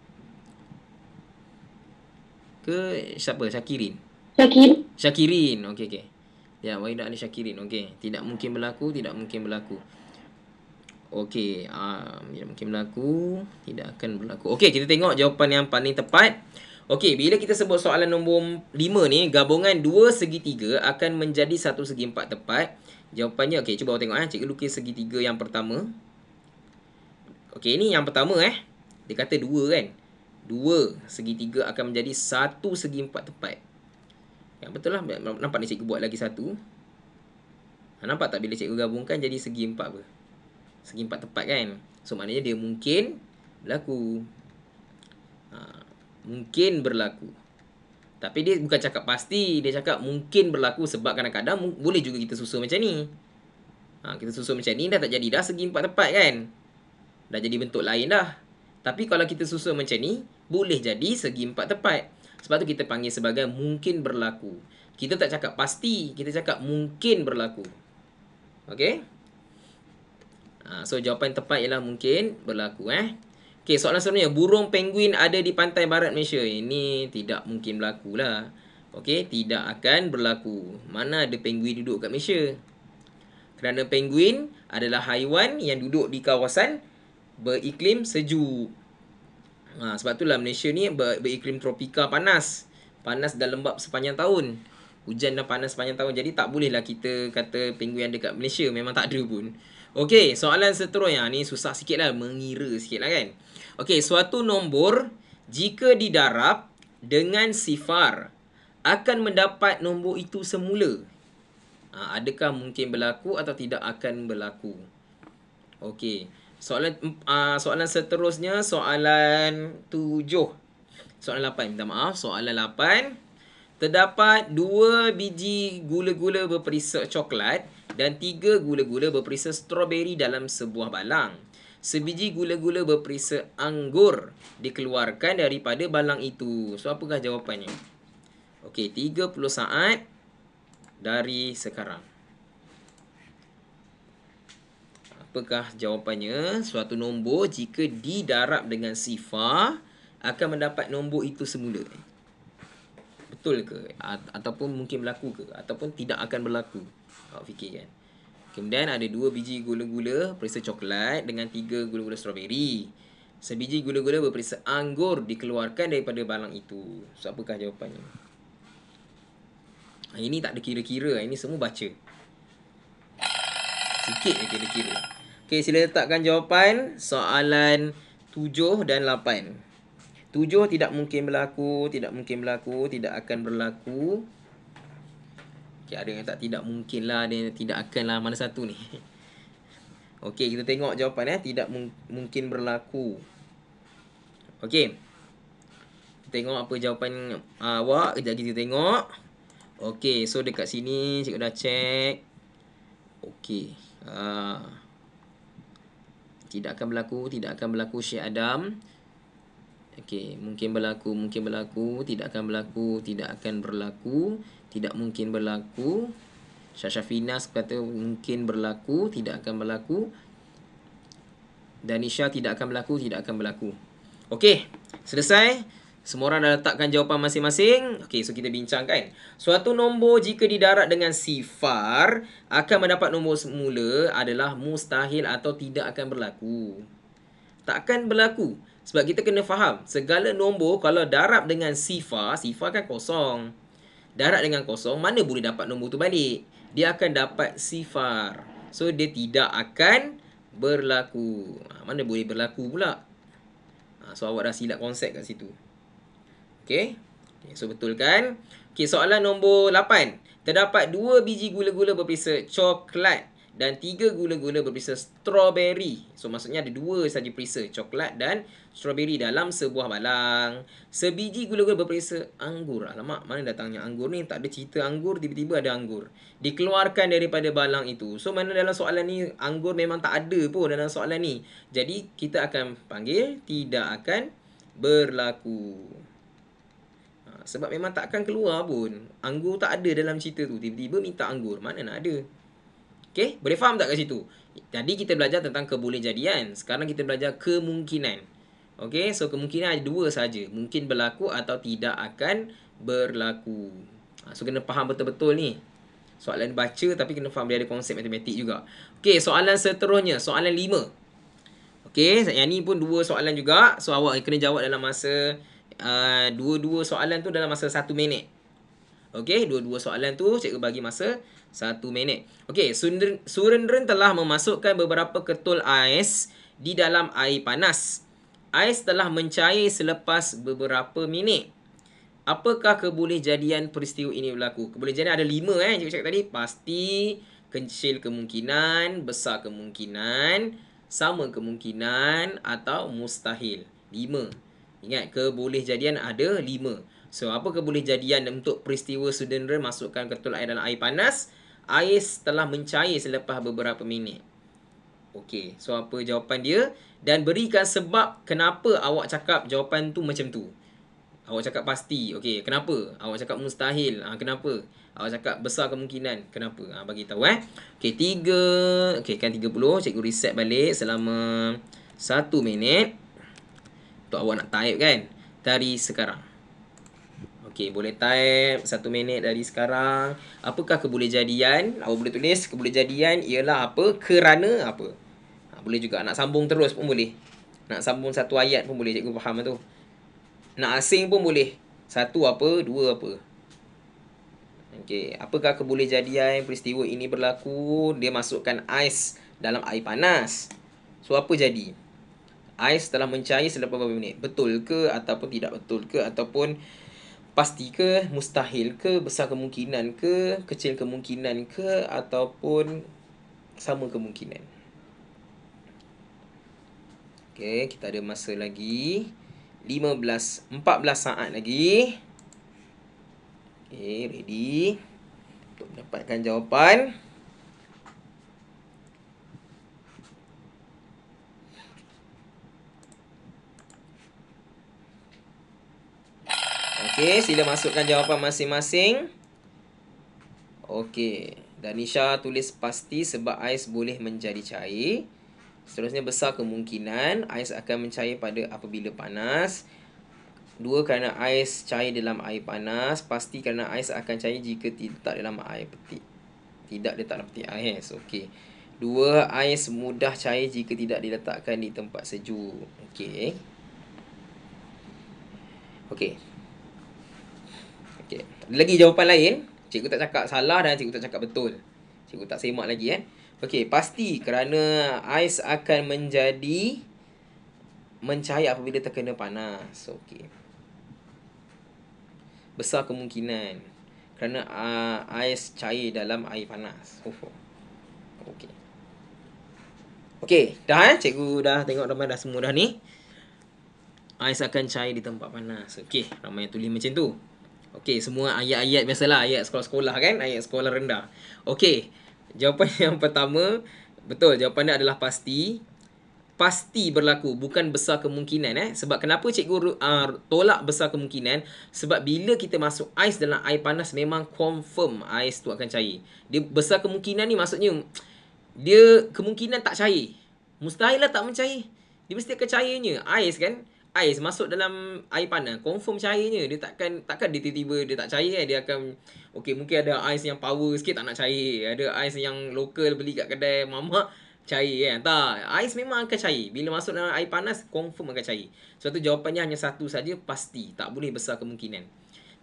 Speaker 1: Ke siapa? Syakirin. Syakirin. Syakirin. Okey okey. Ya, Wahida Ali Syakirin. Okey. Tidak mungkin berlaku, tidak mungkin berlaku. Okey, uh, mungkin berlaku, tidak akan berlaku. Okey, kita tengok jawapan yang paling tepat. Okey, bila kita sebut soalan nombor 5 ni, gabungan dua segitiga akan menjadi satu segi empat tepat. Jawapannya, okey, cuba awak tengok. Eh. Cikgu lukis segitiga yang pertama. Okey, ini yang pertama eh. Dia kata dua kan. Dua segitiga akan menjadi satu segi empat tepat. Yang betul lah. Nampak ni cikgu buat lagi satu. Ha, nampak tak bila cikgu gabungkan jadi segi empat apa? segi empat tepat kan So maknanya dia mungkin berlaku ha, Mungkin berlaku Tapi dia bukan cakap pasti Dia cakap mungkin berlaku sebab kadang-kadang boleh juga kita susun macam ni ha, Kita susun macam ni dah tak jadi dah segi empat tepat kan Dah jadi bentuk lain dah Tapi kalau kita susun macam ni Boleh jadi segi empat tepat Sebab tu kita panggil sebagai mungkin berlaku kita tak cakap pasti, kita cakap mungkin berlaku. Okey? Ha, so jawapan tepat ialah mungkin berlaku eh. Okey, soalan sebenarnya burung penguin ada di pantai barat Malaysia. Ini tidak mungkin berlaku lah. Okay, tidak akan berlaku. Mana ada penguin duduk kat Malaysia? Kerana penguin adalah haiwan yang duduk di kawasan beriklim sejuk. Ha, sebab itulah Malaysia ni ber, beriklim tropika panas. Panas dan lembap sepanjang tahun. Hujan dan panas sepanjang tahun. Jadi tak bolehlah kita kata penguin dekat Malaysia. Memang tak ada pun. Okey, soalan seterusnya ni susah sikit lah, mengira sikit lah kan. Okey, suatu nombor jika didarab dengan sifar akan mendapat nombor itu semula. Ha, adakah mungkin berlaku atau tidak akan berlaku? Okey, soalan uh, soalan seterusnya soalan tujuh. Soalan lapan, minta maaf. Soalan lapan. Terdapat dua biji gula-gula berperisa coklat dan tiga gula-gula berperisa stroberi dalam sebuah balang. Sebiji gula-gula berperisa anggur dikeluarkan daripada balang itu. So, apakah jawapannya? Okey, 30 saat dari sekarang. Apakah jawapannya? Suatu nombor jika didarab dengan sifar akan mendapat nombor itu semula. Betul ke? A- ataupun mungkin berlaku ke? Ataupun tidak akan berlaku? kau fikirkan. Kemudian ada dua biji gula-gula perisa coklat dengan tiga gula-gula strawberry. Sebiji gula-gula berperisa anggur dikeluarkan daripada balang itu. So, apakah jawapannya? Ah, ini tak ada kira-kira. Ah, ini semua baca. Sikit je kira-kira. Okey, sila letakkan jawapan soalan tujuh dan lapan. Tujuh tidak mungkin berlaku, tidak mungkin berlaku, tidak akan berlaku. Okay, ada yang tak tidak mungkin lah, ada yang tidak akan lah, mana satu ni? Okey, kita tengok jawapan eh. Tidak mung- mungkin berlaku. Okey. Kita tengok apa jawapan ah, awak. Kejap kita tengok. Okey, so dekat sini cikgu dah check. Okey. Uh, tidak akan berlaku, tidak akan berlaku Syekh Adam. Okey, mungkin berlaku, mungkin berlaku, tidak akan berlaku. Tidak akan berlaku tidak mungkin berlaku Syafinas kata mungkin berlaku tidak akan berlaku Danisha tidak akan berlaku tidak akan berlaku okey selesai semua orang dah letakkan jawapan masing-masing okey so kita bincangkan suatu nombor jika didarat dengan sifar akan mendapat nombor semula adalah mustahil atau tidak akan berlaku takkan berlaku sebab kita kena faham segala nombor kalau darab dengan sifar sifar kan kosong darat dengan kosong, mana boleh dapat nombor tu balik? Dia akan dapat sifar. So, dia tidak akan berlaku. Ha, mana boleh berlaku pula? Ha, so, awak dah silap konsep kat situ. Okay? okay so, betulkan. Okay, soalan nombor 8. Terdapat dua biji gula-gula berpisa coklat dan tiga gula-gula berpisa strawberry. So, maksudnya ada dua sahaja perisa coklat dan strawberry dalam sebuah balang. Sebiji gula-gula berperiksa anggur. Alamak, mana datangnya anggur ni? Tak ada cerita anggur, tiba-tiba ada anggur. Dikeluarkan daripada balang itu. So, mana dalam soalan ni, anggur memang tak ada pun dalam soalan ni. Jadi, kita akan panggil, tidak akan berlaku. Ha, sebab memang takkan keluar pun. Anggur tak ada dalam cerita tu. Tiba-tiba minta anggur. Mana nak ada? Okay? Boleh faham tak kat situ? Tadi kita belajar tentang kebolehjadian. Sekarang kita belajar kemungkinan. Okey, so kemungkinan ada dua saja, mungkin berlaku atau tidak akan berlaku. Ha, so kena faham betul-betul ni. Soalan baca tapi kena faham dia ada konsep matematik juga. Okey, soalan seterusnya, soalan lima. Okey, yang ni pun dua soalan juga. So awak kena jawab dalam masa uh, dua-dua soalan tu dalam masa satu minit. Okey, dua-dua soalan tu cikgu bagi masa satu minit. Okey, Surendran telah memasukkan beberapa ketul ais di dalam air panas ais telah mencair selepas beberapa minit. Apakah kebolehjadian peristiwa ini berlaku? Kebolehjadian ada lima eh, cikgu cakap tadi. Pasti, kecil kemungkinan, besar kemungkinan, sama kemungkinan atau mustahil. Lima. Ingat, kebolehjadian ada lima. So, apa kebolehjadian untuk peristiwa sudendera masukkan ketul air dalam air panas? Ais telah mencair selepas beberapa minit. Okey, so apa jawapan dia dan berikan sebab kenapa awak cakap jawapan tu macam tu. Awak cakap pasti. Okey, kenapa? Awak cakap mustahil. ha, kenapa? Awak cakap besar kemungkinan. Kenapa? ha, bagi tahu eh. Okey, tiga. Okey, kan 30. Cikgu reset balik selama satu minit. Untuk awak nak type kan? Dari sekarang. Okey, boleh type satu minit dari sekarang. Apakah kebolehjadian? Awak boleh tulis kebolehjadian ialah apa? Kerana apa? boleh juga nak sambung terus pun boleh nak sambung satu ayat pun boleh cikgu faham tu nak asing pun boleh satu apa dua apa okey apakah keboleh jadian peristiwa ini berlaku dia masukkan ais dalam air panas so apa jadi ais telah mencair selepas beberapa minit betul ke ataupun tidak betul ke ataupun pasti ke mustahil ke besar kemungkinan ke kecil kemungkinan ke ataupun sama kemungkinan Okay, kita ada masa lagi 15 14 saat lagi. Okay, ready untuk mendapatkan jawapan. Okay, sila masukkan jawapan masing-masing. Okay, Danisha tulis pasti sebab ais boleh menjadi cair. Seterusnya besar kemungkinan ais akan mencair pada apabila panas. Dua kerana ais cair dalam air panas, pasti kerana ais akan cair jika tidak dalam air peti. Tidak letak dalam peti ais. Okey. Dua ais mudah cair jika tidak diletakkan di tempat sejuk. Okey. Okey. Okey. Lagi jawapan lain, cikgu tak cakap salah dan cikgu tak cakap betul. Cikgu tak semak lagi eh. Okey, pasti kerana ais akan menjadi mencair apabila terkena panas. Okey. Besar kemungkinan kerana uh, ais cair dalam air panas. Oh. Okey. Okey, dah eh cikgu dah tengok ramai dah semua dah ni. Ais akan cair di tempat panas. Okey, ramai yang tulis macam tu. Okey, semua ayat-ayat biasalah, ayat sekolah-sekolah kan, ayat sekolah rendah. Okey. Jawapan yang pertama Betul jawapannya adalah pasti Pasti berlaku bukan besar kemungkinan eh? Sebab kenapa cikgu uh, tolak besar kemungkinan Sebab bila kita masuk ais dalam air panas Memang confirm ais tu akan cair Dia besar kemungkinan ni maksudnya Dia kemungkinan tak cair Mustahil lah tak mencair Dia mesti akan cairnya Ais kan ais masuk dalam air panas confirm cairnya dia takkan takkan dia tiba-tiba dia tak cair kan dia akan okey mungkin ada ais yang power sikit tak nak cair ada ais yang lokal beli kat kedai mama cair kan tak ais memang akan cair bila masuk dalam air panas confirm akan cair sebab tu jawapannya hanya satu saja pasti tak boleh besar kemungkinan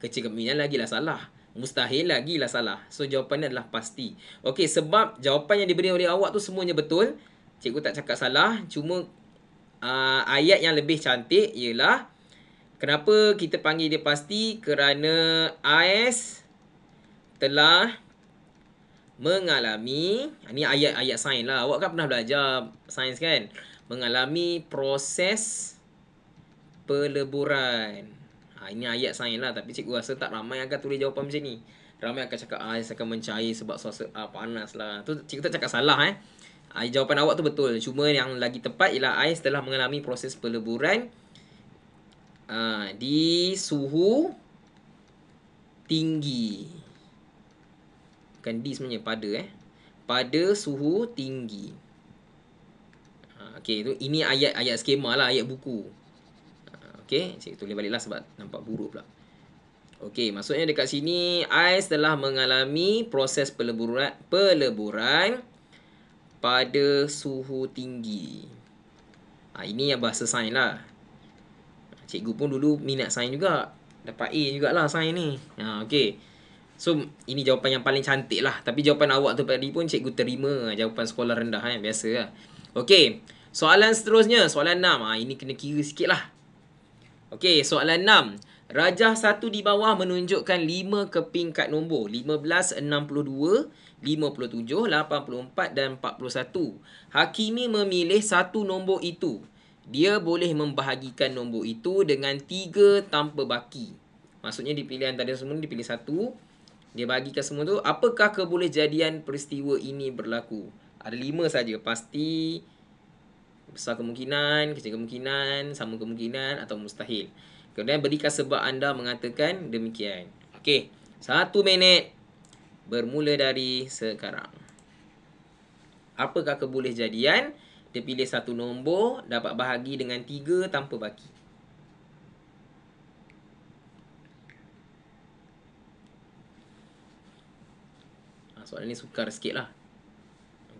Speaker 1: kecil kemungkinan lagi lah salah mustahil lagi lah salah so jawapannya adalah pasti okey sebab jawapan yang diberi oleh awak tu semuanya betul Cikgu tak cakap salah, cuma uh, ayat yang lebih cantik ialah kenapa kita panggil dia pasti kerana AS telah mengalami ini ah, ayat-ayat sains lah awak kan pernah belajar sains kan mengalami proses peleburan ha, ini ayat sains lah tapi cikgu rasa tak ramai akan tulis jawapan macam ni ramai akan cakap AS akan mencair sebab suasa ah, panas lah tu cikgu tak cakap salah eh Ah, jawapan awak tu betul. Cuma yang lagi tepat ialah ais telah mengalami proses peleburan ah, di suhu tinggi. Bukan di sebenarnya, pada eh. Pada suhu tinggi. Ah, okay, tu, ini ayat ayat skema lah, ayat buku. Ah, okay, cik tulis baliklah sebab nampak buruk pula. Okey, maksudnya dekat sini ais telah mengalami proses peleburan peleburan pada suhu tinggi. Ha, ini yang bahasa sains lah. Cikgu pun dulu minat sains juga. Dapat A jugalah sains ni. Ha, okay. So, ini jawapan yang paling cantik lah. Tapi jawapan awak tu tadi pun cikgu terima ha, jawapan sekolah rendah kan. Biasa lah. Okay. Soalan seterusnya. Soalan enam. Ha, ini kena kira sikit lah. Okay. Soalan enam. Rajah satu di bawah menunjukkan lima keping kad nombor. 15, 62, 57, 84 dan 41. Hakimi memilih satu nombor itu. Dia boleh membahagikan nombor itu dengan tiga tanpa baki. Maksudnya dipilih tadi semua ini, dipilih satu. Dia bagikan semua tu. Apakah kebolehjadian peristiwa ini berlaku? Ada lima saja. Pasti besar kemungkinan, kecil kemungkinan, sama kemungkinan atau mustahil. Kemudian berikan sebab anda mengatakan demikian. Okey. Satu minit bermula dari sekarang. Apakah kebolehjadian? Dia pilih satu nombor, dapat bahagi dengan tiga tanpa baki. Ha, soalan ni sukar sikit lah.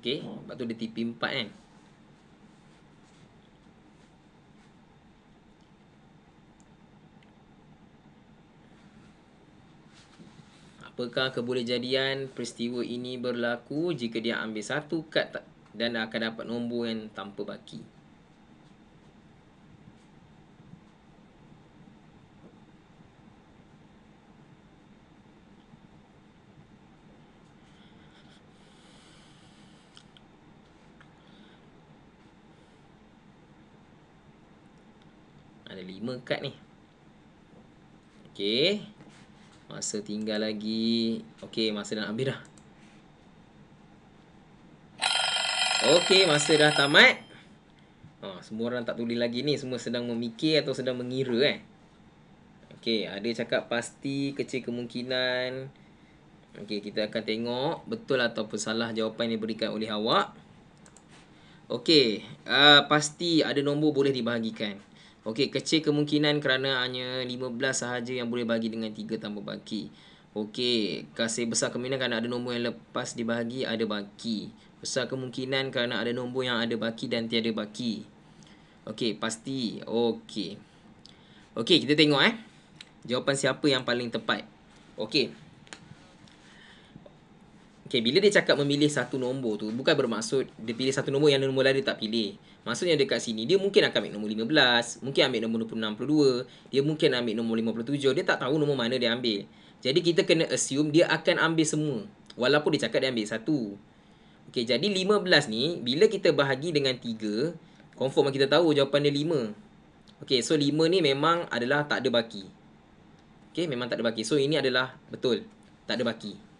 Speaker 1: Okay, oh. lepas tu dia tipi empat kan. Eh? apakah kebolehjadian peristiwa ini berlaku jika dia ambil satu kad dan akan dapat nombor yang tanpa baki? Ada lima kad ni. Okey. Masa tinggal lagi Okey masa dah habis dah Okey masa dah tamat oh, Semua orang tak tulis lagi ni Semua sedang memikir atau sedang mengira eh Okey ada cakap pasti kecil kemungkinan Okey kita akan tengok Betul atau salah jawapan yang diberikan oleh awak Okey uh, pasti ada nombor boleh dibahagikan Okey, kecil kemungkinan kerana hanya 15 sahaja yang boleh bagi dengan 3 tambah baki. Okey, kasih besar kemungkinan kerana ada nombor yang lepas dibahagi ada baki. Besar kemungkinan kerana ada nombor yang ada baki dan tiada baki. Okey, pasti. Okey. Okey, kita tengok eh. Jawapan siapa yang paling tepat. Okey. Okay, bila dia cakap memilih satu nombor tu, bukan bermaksud dia pilih satu nombor yang nombor lain dia tak pilih. Maksudnya dekat sini, dia mungkin akan ambil nombor 15, mungkin ambil nombor 62, dia mungkin ambil nombor 57, dia tak tahu nombor mana dia ambil. Jadi, kita kena assume dia akan ambil semua. Walaupun dia cakap dia ambil satu. Okay, jadi 15 ni, bila kita bahagi dengan 3, confirm kita tahu jawapan dia 5. Okay, so 5 ni memang adalah tak ada baki. Okay, memang tak ada baki. So, ini adalah betul. Tak ada baki.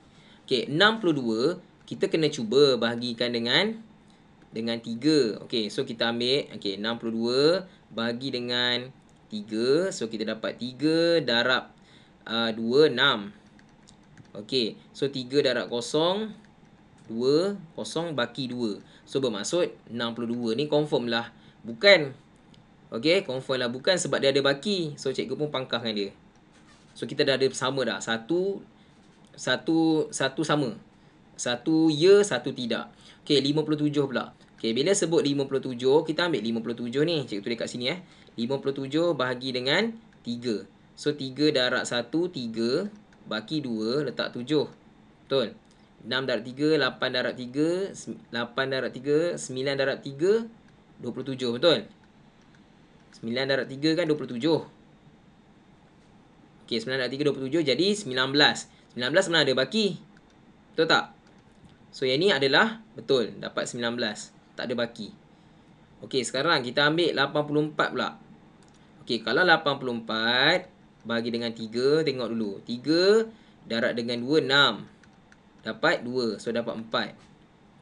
Speaker 1: Okey, 62 kita kena cuba bahagikan dengan dengan 3. Okey, so kita ambil okey 62 bagi dengan 3. So kita dapat 3 darab uh, 2 6. Okey, so 3 darab kosong 2, 0, baki 2 So bermaksud 62 ni confirm lah Bukan Okey, confirm lah Bukan sebab dia ada baki So cikgu pun pangkah dia So kita dah ada sama dah 1, satu satu sama. Satu ya, satu tidak. Okey, 57 pula. Okey, bila sebut 57, kita ambil 57 ni. Cikgu tulis kat sini eh. 57 bahagi dengan 3. So, 3 darab 1, 3. bagi 2, letak 7. Betul? 6 darab 3, 8 darab 3, 8 darab 3, 9 darab 3, 27. Betul? 9 darab 3 kan 27. Okey, 9 darab 3, 27. Jadi, 19. 19 mana ada baki. Betul tak? So yang ni adalah betul dapat 19. Tak ada baki. Okey, sekarang kita ambil 84 pula. Okey, kalau 84 bagi dengan 3, tengok dulu. 3 darab dengan 2 6. Dapat 2. So dapat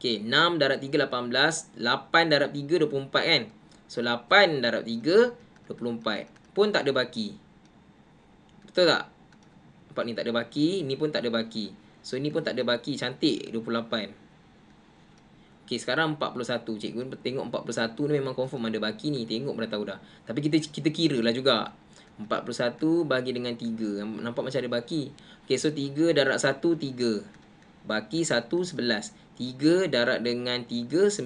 Speaker 1: 4. Okey, 6 darab 3 18, 8 darab 3 24 kan. So 8 darab 3 24. Pun tak ada baki. Betul tak? 4 ni tak ada baki, ni pun tak ada baki. So ni pun tak ada baki, cantik 28. Okay, sekarang 41. Cikgu tengok 41 ni memang confirm ada baki ni, tengok pun tahu dah. Tapi kita kita kira lah juga. 41 bagi dengan 3. Nampak macam ada baki. Okay, so 3 darab 1 3. Baki 1 11. 3 darab dengan 3 9.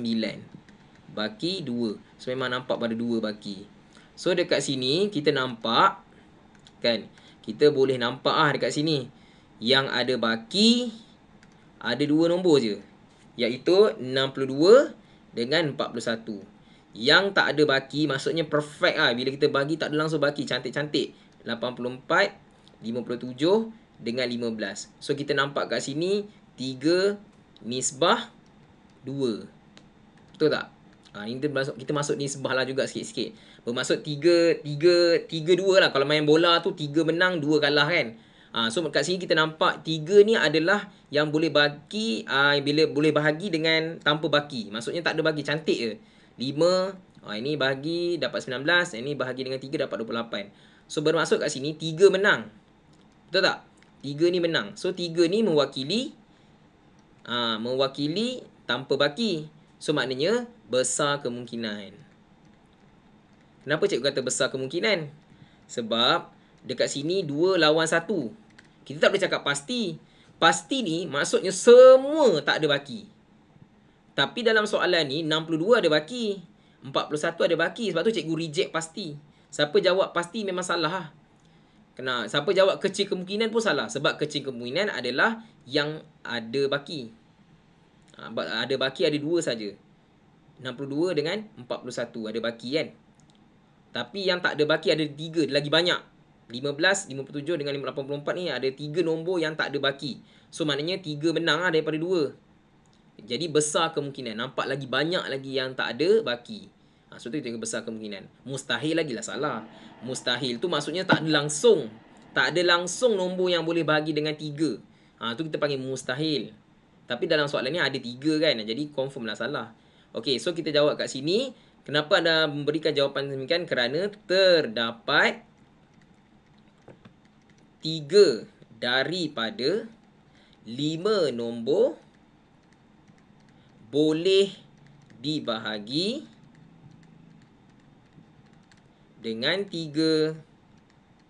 Speaker 1: Baki 2. So memang nampak pada 2 baki. So dekat sini kita nampak kan kita boleh nampak ah dekat sini. Yang ada baki ada dua nombor je. Iaitu 62 dengan 41. Yang tak ada baki maksudnya perfect ah bila kita bagi tak ada langsung baki cantik-cantik. 84 57 dengan 15. So kita nampak kat sini 3 nisbah 2. Betul tak? ha, ini kita kita masuk nisbah lah juga sikit-sikit bermaksud 3 3 3-2 lah kalau main bola tu 3 menang 2 kalah kan ha, so kat sini kita nampak 3 ni adalah yang boleh bagi uh, bila boleh bahagi dengan tanpa baki maksudnya tak ada bagi cantik je 5 ha, ini bahagi dapat 19 ini bahagi dengan 3 dapat 28 so bermaksud kat sini 3 menang betul tak 3 ni menang so 3 ni mewakili uh, mewakili tanpa baki so maknanya besar kemungkinan Kenapa cikgu kata besar kemungkinan? Sebab dekat sini 2 lawan 1. Kita tak boleh cakap pasti. Pasti ni maksudnya semua tak ada baki. Tapi dalam soalan ni 62 ada baki. 41 ada baki. Sebab tu cikgu reject pasti. Siapa jawab pasti memang salah lah. Kena, siapa jawab kecil kemungkinan pun salah. Sebab kecil kemungkinan adalah yang ada baki. Ha, ada baki ada dua saja. 62 dengan 41 ada baki kan. Tapi yang tak ada baki ada tiga lagi banyak 15, 57 dengan 584 ni ada tiga nombor yang tak ada baki So maknanya tiga menang lah daripada dua Jadi besar kemungkinan Nampak lagi banyak lagi yang tak ada baki ha, So tu kita besar kemungkinan Mustahil lagi lah salah Mustahil tu maksudnya tak ada langsung Tak ada langsung nombor yang boleh bagi dengan tiga ha, Tu kita panggil mustahil Tapi dalam soalan ni ada tiga kan Jadi confirm lah salah Okay so kita jawab kat sini Kenapa anda memberikan jawapan demikian? Kerana terdapat tiga daripada lima nombor boleh dibahagi dengan tiga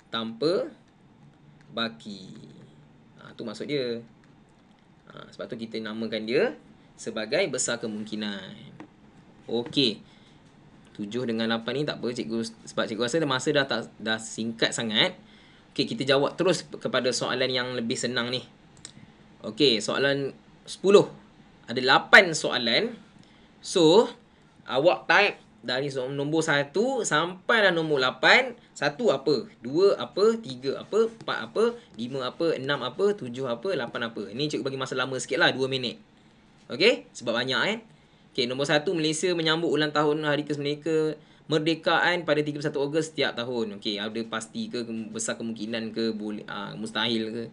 Speaker 1: tanpa baki. Ha, tu maksud dia. Ha, sebab tu kita namakan dia sebagai besar kemungkinan. Okey. 7 dengan 8 ni tak apa cikgu sebab cikgu rasa masa dah tak dah singkat sangat. Okey, kita jawab terus kepada soalan yang lebih senang ni. Okey, soalan 10. Ada 8 soalan. So, awak type dari nombor 1 sampai dah nombor 8, 1 apa, 2 apa, 3 apa, 4 apa, 5 apa, 6 apa, 7 apa, 8 apa. Ini cikgu bagi masa lama sikitlah 2 minit. Okey, sebab banyak kan. Eh? Okey, nombor satu Malaysia menyambut ulang tahun hari kemerdekaan merdekaan pada 31 Ogos setiap tahun. Okey, ada pasti ke besar kemungkinan ke boleh ha, mustahil ke?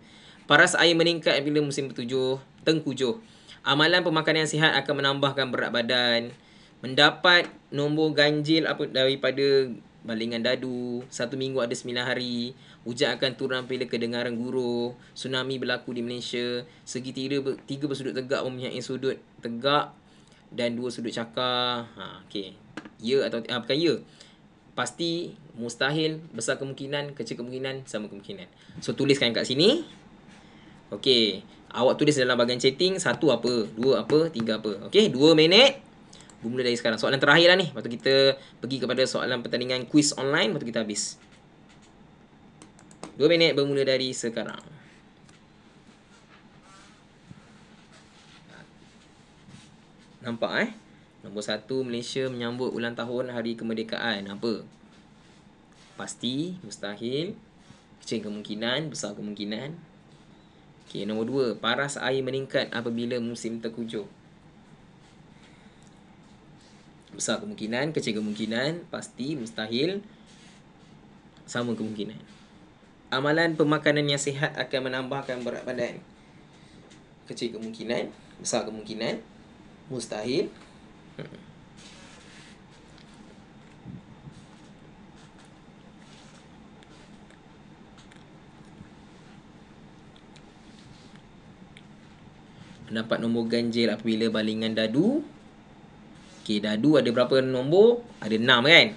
Speaker 1: Paras air meningkat bila musim bertujuh, tengkujuh. Amalan pemakanan yang sihat akan menambahkan berat badan. Mendapat nombor ganjil apa daripada balingan dadu. Satu minggu ada sembilan hari. Hujan akan turun bila kedengaran guru. Tsunami berlaku di Malaysia. Segitiga ber, tiga bersudut tegak mempunyai sudut tegak dan dua sudut cakar. Ha okey. Ya atau ha, bukan ya. Pasti mustahil, besar kemungkinan, kecil kemungkinan, sama kemungkinan. So tuliskan kat sini. okay, Awak tulis dalam bahagian chatting satu apa, dua apa, tiga apa. okay, dua minit. Bermula dari sekarang. Soalan terakhir lah ni. Lepas kita pergi kepada soalan pertandingan quiz online. Lepas kita habis. Dua minit bermula dari sekarang. Nampak eh? Nombor satu, Malaysia menyambut ulang tahun hari kemerdekaan. Apa? Pasti, mustahil. Kecil kemungkinan, besar kemungkinan. Okey, nombor dua, paras air meningkat apabila musim terkujuh. Besar kemungkinan, kecil kemungkinan, pasti, mustahil. Sama kemungkinan. Amalan pemakanan yang sihat akan menambahkan berat badan. Kecil kemungkinan, besar kemungkinan, mustahil Dapat nombor ganjil apabila balingan dadu Okey, dadu ada berapa nombor? Ada 6 kan?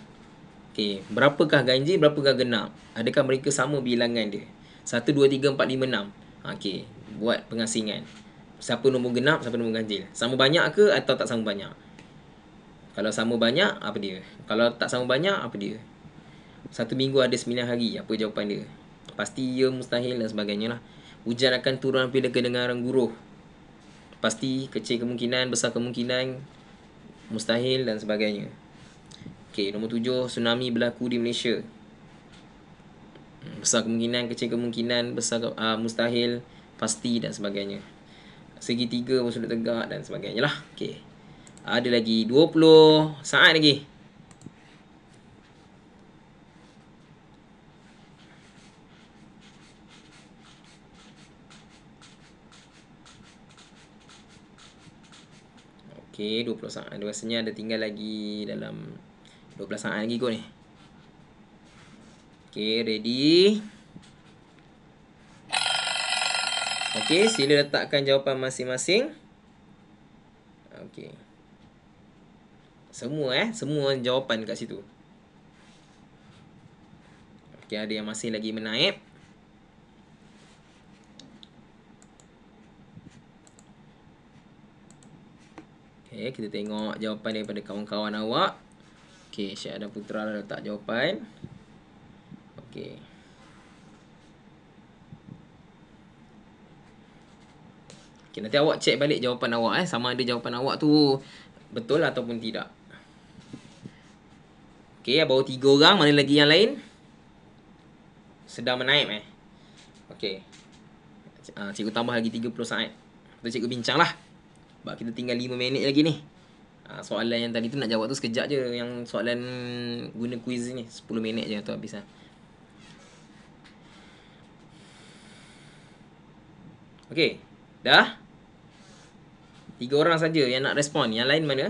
Speaker 1: Okey, berapakah ganjil, berapakah genap? Adakah mereka sama bilangan dia? 1, 2, 3, 4, 5, 6 Okey, buat pengasingan siapa nombor genap, siapa nombor ganjil. Sama banyak ke atau tak sama banyak? Kalau sama banyak, apa dia? Kalau tak sama banyak, apa dia? Satu minggu ada sembilan hari, apa jawapan dia? Pasti ia mustahil dan sebagainya lah. Hujan akan turun apabila kedengaran guruh. Pasti kecil kemungkinan, besar kemungkinan, mustahil dan sebagainya. Okey, nombor tujuh, tsunami berlaku di Malaysia. Hmm, besar kemungkinan, kecil kemungkinan, besar uh, mustahil, pasti dan sebagainya segitiga pun sudut tegak dan sebagainya lah. Okey. Ada lagi 20 saat lagi. Okey, 20 saat. Rasanya ada tinggal lagi dalam 12 saat lagi kot ni. Okey, ready. Okey, sila letakkan jawapan masing-masing. Okey. Semua eh, semua jawapan kat situ. Okey, ada yang masih lagi menaip. Okey, kita tengok jawapan daripada kawan-kawan awak. Okey, Syahda Putra dah letak jawapan. Okey. Okay, nanti awak cek balik jawapan awak eh. Sama ada jawapan awak tu betul ataupun tidak. Okay, bawa tiga orang. Mana lagi yang lain? Sedang menaip eh. Okay. Uh, ah, cikgu tambah lagi 30 saat. Kita cikgu bincang lah. Sebab kita tinggal 5 minit lagi ni. Ah, soalan yang tadi tu nak jawab tu sekejap je. Yang soalan guna quiz ni. 10 minit je tu habis lah. Eh. Okay. Dah? Tiga orang saja yang nak respon. Yang lain mana?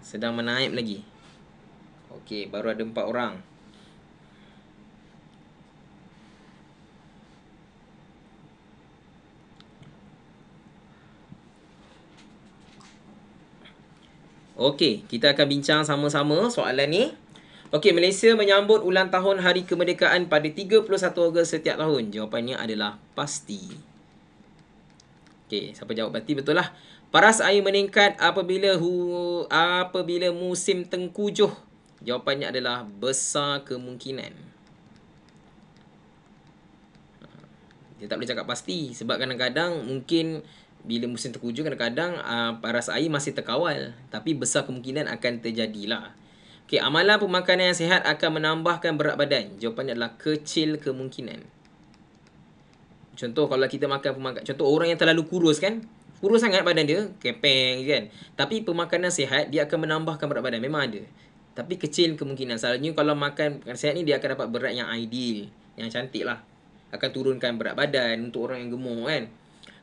Speaker 1: Sedang menaip lagi. Okey, baru ada empat orang. Okey, kita akan bincang sama-sama soalan ni. Okey, Malaysia menyambut ulang tahun Hari Kemerdekaan pada 31 Ogos setiap tahun. Jawapannya adalah pasti. Pasti. Okey, siapa jawab berarti betul lah. Paras air meningkat apabila hu, apabila musim tengkujuh. Jawapannya adalah besar kemungkinan. Dia tak boleh cakap pasti sebab kadang-kadang mungkin bila musim tengkujuh kadang-kadang ah, paras air masih terkawal tapi besar kemungkinan akan terjadilah. Okey, amalan pemakanan yang sihat akan menambahkan berat badan. Jawapannya adalah kecil kemungkinan. Contoh kalau kita makan pemakan Contoh orang yang terlalu kurus kan Kurus sangat badan dia Kepeng kan Tapi pemakanan sehat Dia akan menambahkan berat badan Memang ada Tapi kecil kemungkinan Selalunya kalau makan sehat ni Dia akan dapat berat yang ideal Yang cantik lah Akan turunkan berat badan Untuk orang yang gemuk kan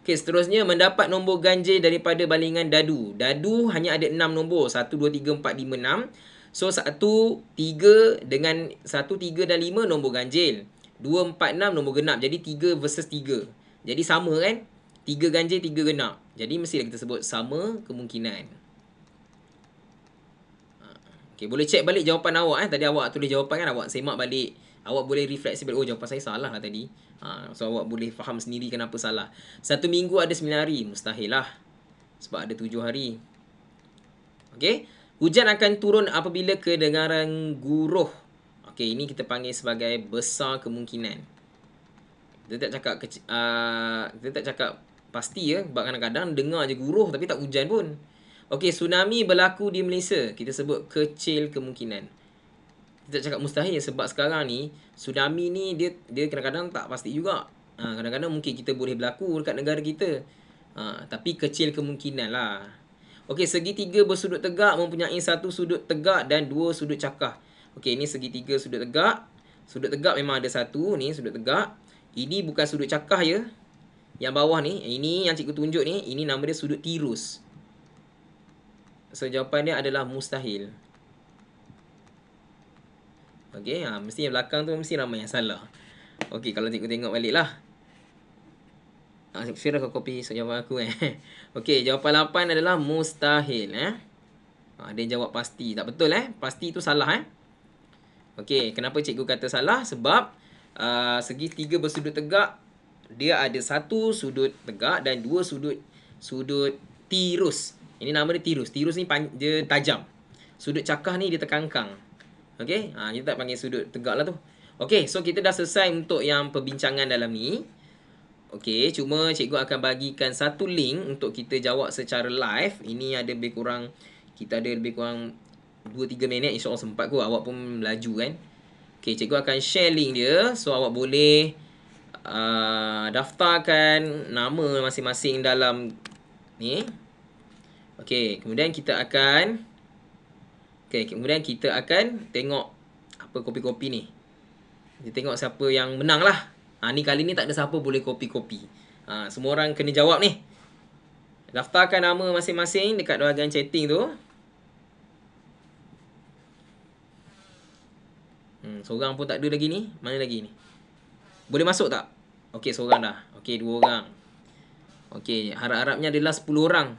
Speaker 1: Okay, seterusnya mendapat nombor ganjil daripada balingan dadu. Dadu hanya ada 6 nombor. 1, 2, 3, 4, 5, 6. So, 1, 3 dengan 1, 3 dan 5 nombor ganjil. 2, 4, 6 nombor genap. Jadi 3 versus 3. Jadi sama kan? 3 ganjil, 3 genap. Jadi mestilah kita sebut sama kemungkinan. Ha, okay, boleh check balik jawapan awak. Eh? Tadi awak tulis jawapan kan? Awak semak balik. Awak boleh refleksi balik. Oh, jawapan saya salah lah tadi. Ha, so, awak boleh faham sendiri kenapa salah. Satu minggu ada 9 hari. Mustahil lah. Sebab ada 7 hari. Okay. Hujan akan turun apabila kedengaran guruh Okey, ini kita panggil sebagai besar kemungkinan. Kita tak cakap kecil, uh, kita tak cakap pasti ya, sebab kadang-kadang dengar aja guruh tapi tak hujan pun. Okey, tsunami berlaku di Malaysia. Kita sebut kecil kemungkinan. Kita cakap mustahil sebab sekarang ni tsunami ni dia dia kadang-kadang tak pasti juga. Ha, kadang-kadang mungkin kita boleh berlaku dekat negara kita. Ha, tapi kecil kemungkinan lah. Okey, segitiga bersudut tegak mempunyai satu sudut tegak dan dua sudut cakah. Okey, ini segitiga sudut tegak. Sudut tegak memang ada satu ni sudut tegak. Ini bukan sudut cakah ya. Yang bawah ni, ini yang cikgu tunjuk ni, ini nama dia sudut tirus. So jawapan dia adalah mustahil. Okey, ha, mesti yang belakang tu mesti ramai yang salah. Okey, kalau cikgu tengok balik lah. fikir ha, kau copy so jawapan aku eh. Okey, jawapan 8 adalah mustahil eh. Ha, dia jawab pasti, tak betul eh. Pasti tu salah eh. Okey, kenapa cikgu kata salah? Sebab uh, segi tiga bersudut tegak dia ada satu sudut tegak dan dua sudut sudut tirus. Ini nama dia tirus. Tirus ni pan, dia tajam. Sudut cakah ni dia terkangkang. Okey, ha, kita tak panggil sudut tegak lah tu. Okey, so kita dah selesai untuk yang perbincangan dalam ni. Okey, cuma cikgu akan bagikan satu link untuk kita jawab secara live. Ini ada lebih kurang, kita ada lebih kurang 2-3 minit InsyaAllah sempat kot Awak pun laju kan Okay cikgu akan share link dia So awak boleh uh, Daftarkan Nama masing-masing dalam Ni Okay kemudian kita akan Okay kemudian kita akan Tengok Apa kopi-kopi ni Kita tengok siapa yang menang lah ha, Ni kali ni tak ada siapa boleh kopi-kopi ha, Semua orang kena jawab ni Daftarkan nama masing-masing dekat dalam chatting tu. Seorang pun tak ada lagi ni. Mana lagi ni? Boleh masuk tak? Okey, seorang dah. Okey, dua orang. Okey, harap-harapnya adalah sepuluh orang.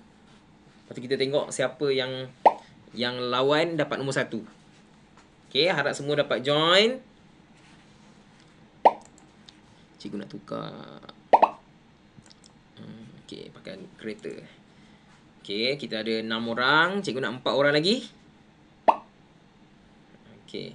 Speaker 1: Lepas kita tengok siapa yang yang lawan dapat nombor satu. Okey, harap semua dapat join. Cikgu nak tukar. Hmm, okey, pakai kereta. Okey, kita ada enam orang. Cikgu nak empat orang lagi. Okay.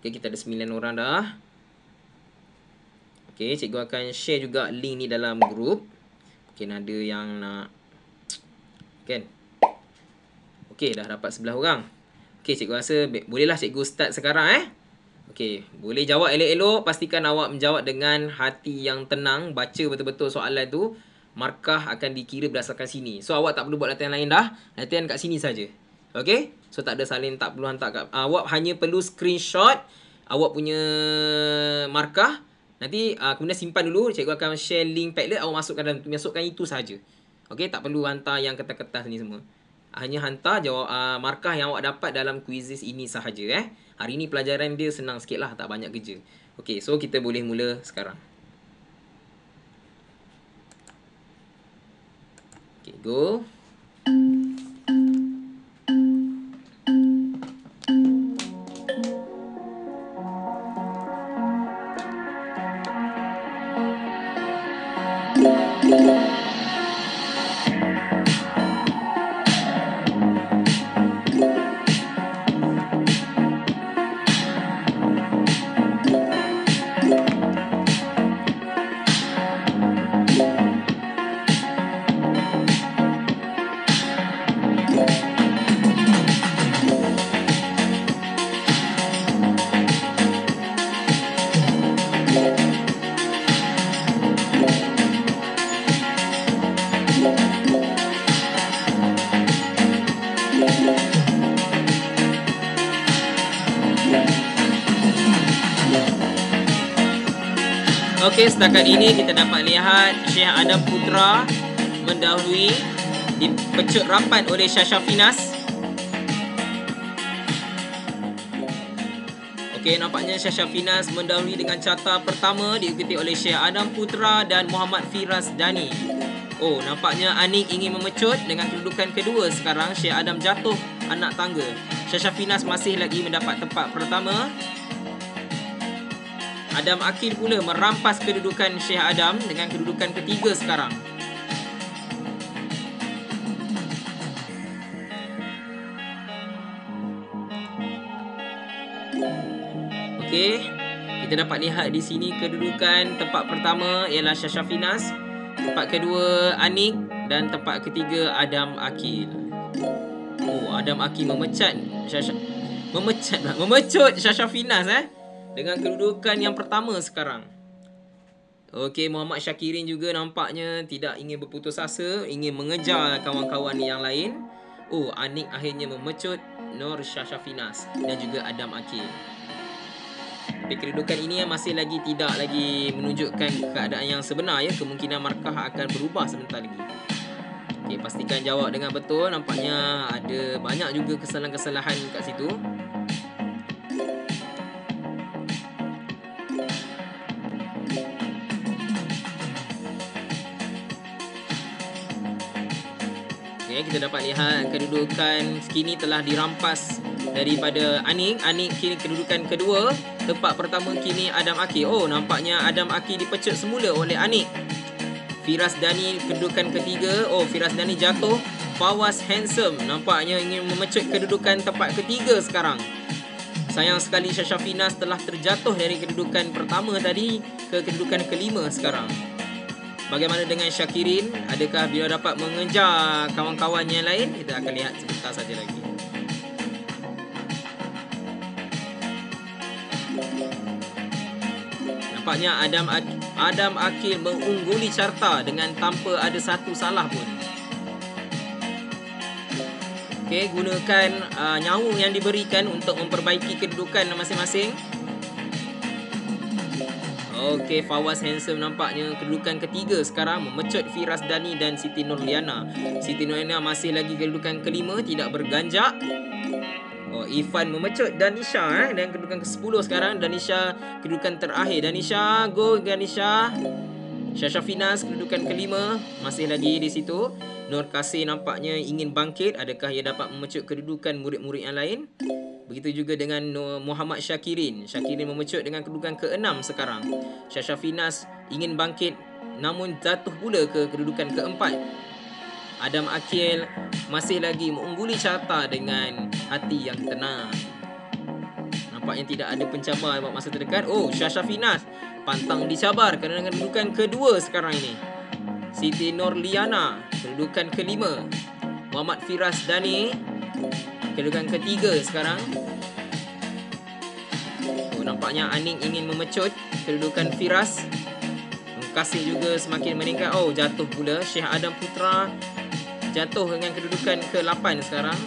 Speaker 1: Okay, kita ada 9 orang dah. Okay, cikgu akan share juga link ni dalam grup. Okay, ada yang nak... Okay. Okay, dah dapat 11 orang. Okay, cikgu rasa bolehlah cikgu start sekarang eh. Okay, boleh jawab elok-elok. Pastikan awak menjawab dengan hati yang tenang. Baca betul-betul soalan tu. Markah akan dikira berdasarkan sini. So, awak tak perlu buat latihan lain dah. Latihan kat sini saja. Okay? So tak ada salin, tak perlu hantar kat. Awak hanya perlu screenshot awak punya markah. Nanti uh, kemudian simpan dulu. Cikgu akan share link Padlet. Awak masukkan dalam masukkan itu saja. Okay? Tak perlu hantar yang kertas-kertas ni semua. Hanya hantar jawab uh, markah yang awak dapat dalam kuisis ini sahaja eh. Hari ini pelajaran dia senang sikit lah. Tak banyak kerja. Okay, so kita boleh mula sekarang. Okay, go. setakat ini kita dapat lihat Syekh Adam Putra mendahului dipecut rapat oleh Syasha Finas. Okey, nampaknya Syasha Finas mendahului dengan carta pertama diikuti oleh Syekh Adam Putra dan Muhammad Firas Dani. Oh, nampaknya Anik ingin memecut dengan kedudukan kedua sekarang Syekh Adam jatuh anak tangga. Syasha Finas masih lagi mendapat tempat pertama Adam Akil pula merampas kedudukan Syekh Adam dengan kedudukan ketiga sekarang. Okey, kita dapat lihat di sini kedudukan tempat pertama ialah Syah Syafinas, tempat kedua Anik dan tempat ketiga Adam Akil. Oh, Adam Akil memecat Syah Memecat memecut Syah Syafinas eh dengan kedudukan yang pertama sekarang. Okey, Muhammad Syakirin juga nampaknya tidak ingin berputus asa, ingin mengejar kawan-kawan yang lain. Oh, Anik akhirnya memecut Nur Syafinas dan juga Adam Akil. Tapi kedudukan ini yang masih lagi tidak lagi menunjukkan keadaan yang sebenar ya. Kemungkinan markah akan berubah sebentar lagi. Okey, pastikan jawab dengan betul. Nampaknya ada banyak juga kesalahan-kesalahan kat situ. eh, kita dapat lihat kedudukan kini telah dirampas daripada Anik. Anik kini kedudukan kedua. Tempat pertama kini Adam Aki. Oh, nampaknya Adam Aki dipecut semula oleh Anik. Firas Dani kedudukan ketiga. Oh, Firas Dani jatuh. Fawaz Handsome nampaknya ingin memecut kedudukan tempat ketiga sekarang. Sayang sekali Syasha Finas telah terjatuh dari kedudukan pertama tadi ke kedudukan kelima sekarang. Bagaimana dengan Syakirin? Adakah beliau dapat mengejar kawan-kawan yang lain? Kita akan lihat sebentar saja lagi. Nampaknya Adam Adam Akil mengungguli carta dengan tanpa ada satu salah pun. Okey, gunakan uh, nyawu yang diberikan untuk memperbaiki kedudukan masing-masing. Okey, Fawaz handsome nampaknya. Kedudukan ketiga sekarang memecut Firas Dani dan Siti Nurliana. Siti Nurliana masih lagi kedudukan kelima, tidak berganjak. Oh, Ifan memecut Danisha eh dan kedudukan ke-10 sekarang Danisha kedudukan terakhir Danisha go Danisha Syasha Finas kedudukan kelima masih lagi di situ. Nur Kasih nampaknya ingin bangkit. Adakah ia dapat memecut kedudukan murid-murid yang lain? Begitu juga dengan Muhammad Syakirin. Syakirin memecut dengan kedudukan keenam sekarang. Syasha Finas ingin bangkit namun jatuh pula ke kedudukan keempat. Adam Akil masih lagi mengungguli carta dengan hati yang tenang tempat yang tidak ada pencabar buat masa terdekat. Oh, Syasha Finas pantang dicabar kerana dengan kedudukan kedua sekarang ini. Siti Norliana kedudukan kelima. Muhammad Firas Dani kedudukan ketiga sekarang. Oh, nampaknya Aning ingin memecut kedudukan Firas. Kasih juga semakin meningkat. Oh, jatuh pula Syekh Adam Putra. Jatuh dengan kedudukan ke-8 sekarang.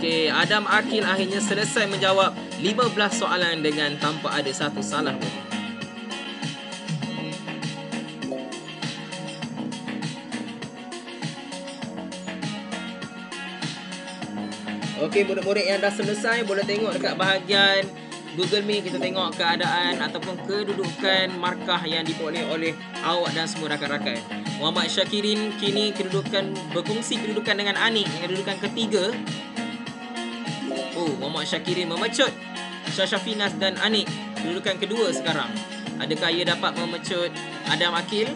Speaker 1: Okey, Adam Akil akhirnya selesai menjawab 15 soalan dengan tanpa ada satu salah pun. Okey, murid-murid yang dah selesai boleh tengok dekat bahagian Google Meet kita tengok keadaan ataupun kedudukan markah yang diperoleh oleh awak dan semua rakan-rakan. Muhammad Syakirin kini kedudukan berkongsi kedudukan dengan anik yang kedudukan ketiga Oh, Muhammad Syakirin memecut Syasha Finas dan Anik Kedudukan kedua sekarang Adakah ia dapat memecut Adam Akil?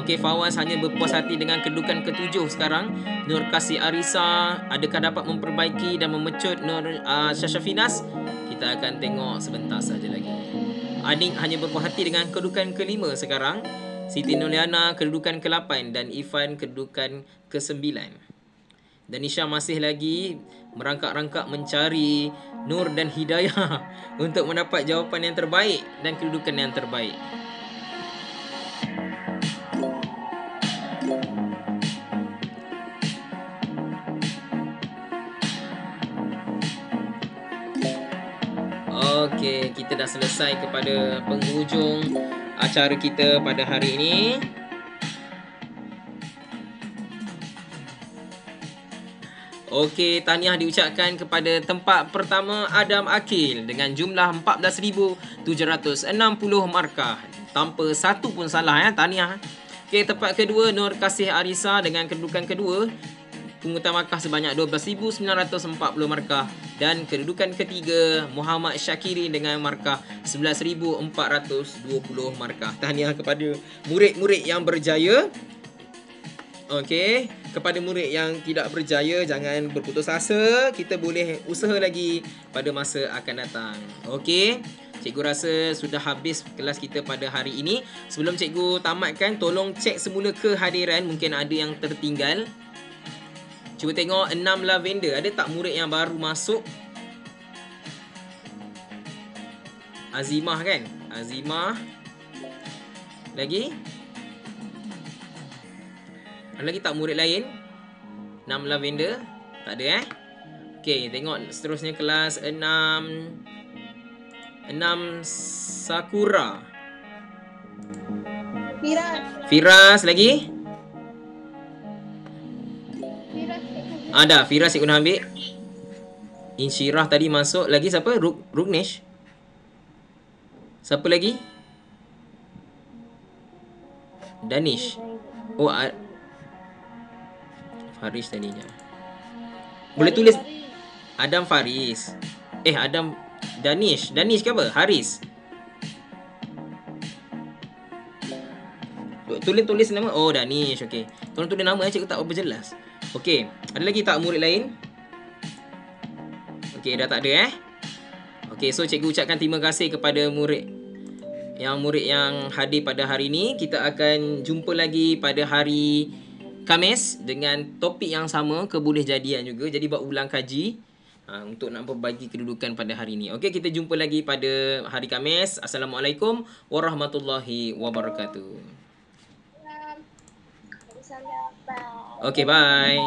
Speaker 1: Okey, Fawaz hanya berpuas hati dengan kedudukan ketujuh sekarang. Nur Kasih Arisa, adakah dapat memperbaiki dan memecut Nur uh, Syasha Finas? Kita akan tengok sebentar saja lagi. Okay. Aning hanya berpuhati dengan kedudukan kelima sekarang. Siti Noliana kedudukan ke-8 dan Ifan kedudukan ke-9. Dan Isha masih lagi merangkak-rangkak mencari Nur dan Hidayah untuk mendapat jawapan yang terbaik dan kedudukan yang terbaik. Okey, kita dah selesai kepada penghujung acara kita pada hari ini. Okey, tahniah diucapkan kepada tempat pertama Adam Akil dengan jumlah 14760 markah tanpa satu pun salah ya, tahniah. Okey, tempat kedua Nur Kasih Arisa dengan kedudukan kedua pungutan markah sebanyak 12,940 markah dan kedudukan ketiga Muhammad Syakiri dengan markah 11,420 markah. Tahniah kepada murid-murid yang berjaya. Okey, kepada murid yang tidak berjaya jangan berputus asa, kita boleh usaha lagi pada masa akan datang. Okey. Cikgu rasa sudah habis kelas kita pada hari ini. Sebelum cikgu tamatkan, tolong cek semula kehadiran. Mungkin ada yang tertinggal. Cuba tengok enam lavender Ada tak murid yang baru masuk Azimah kan Azimah Lagi Ada lagi tak murid lain enam lavender Tak ada eh Okay tengok seterusnya kelas enam enam Sakura Firas Firas lagi Ada ah, Firas ikut ambil Insyirah tadi masuk Lagi siapa? Ruk Ruknesh Siapa lagi? Danish Oh Ar ah. Faris tadi je Boleh tulis Adam Faris Eh Adam Danish Danish ke apa? Haris Tulis-tulis nama Oh Danish Okey. Tolong tulis nama eh Cikgu tak apa jelas Okey, ada lagi tak murid lain? Okey, dah tak ada eh. Okey, so cikgu ucapkan terima kasih kepada murid yang murid yang hadir pada hari ini. Kita akan jumpa lagi pada hari Khamis dengan topik yang sama keboleh jadian juga. Jadi buat ulang kaji ha, untuk nak berbagi kedudukan pada hari ini. Okey, kita jumpa lagi pada hari Khamis. Assalamualaikum warahmatullahi wabarakatuh. Okay, bye.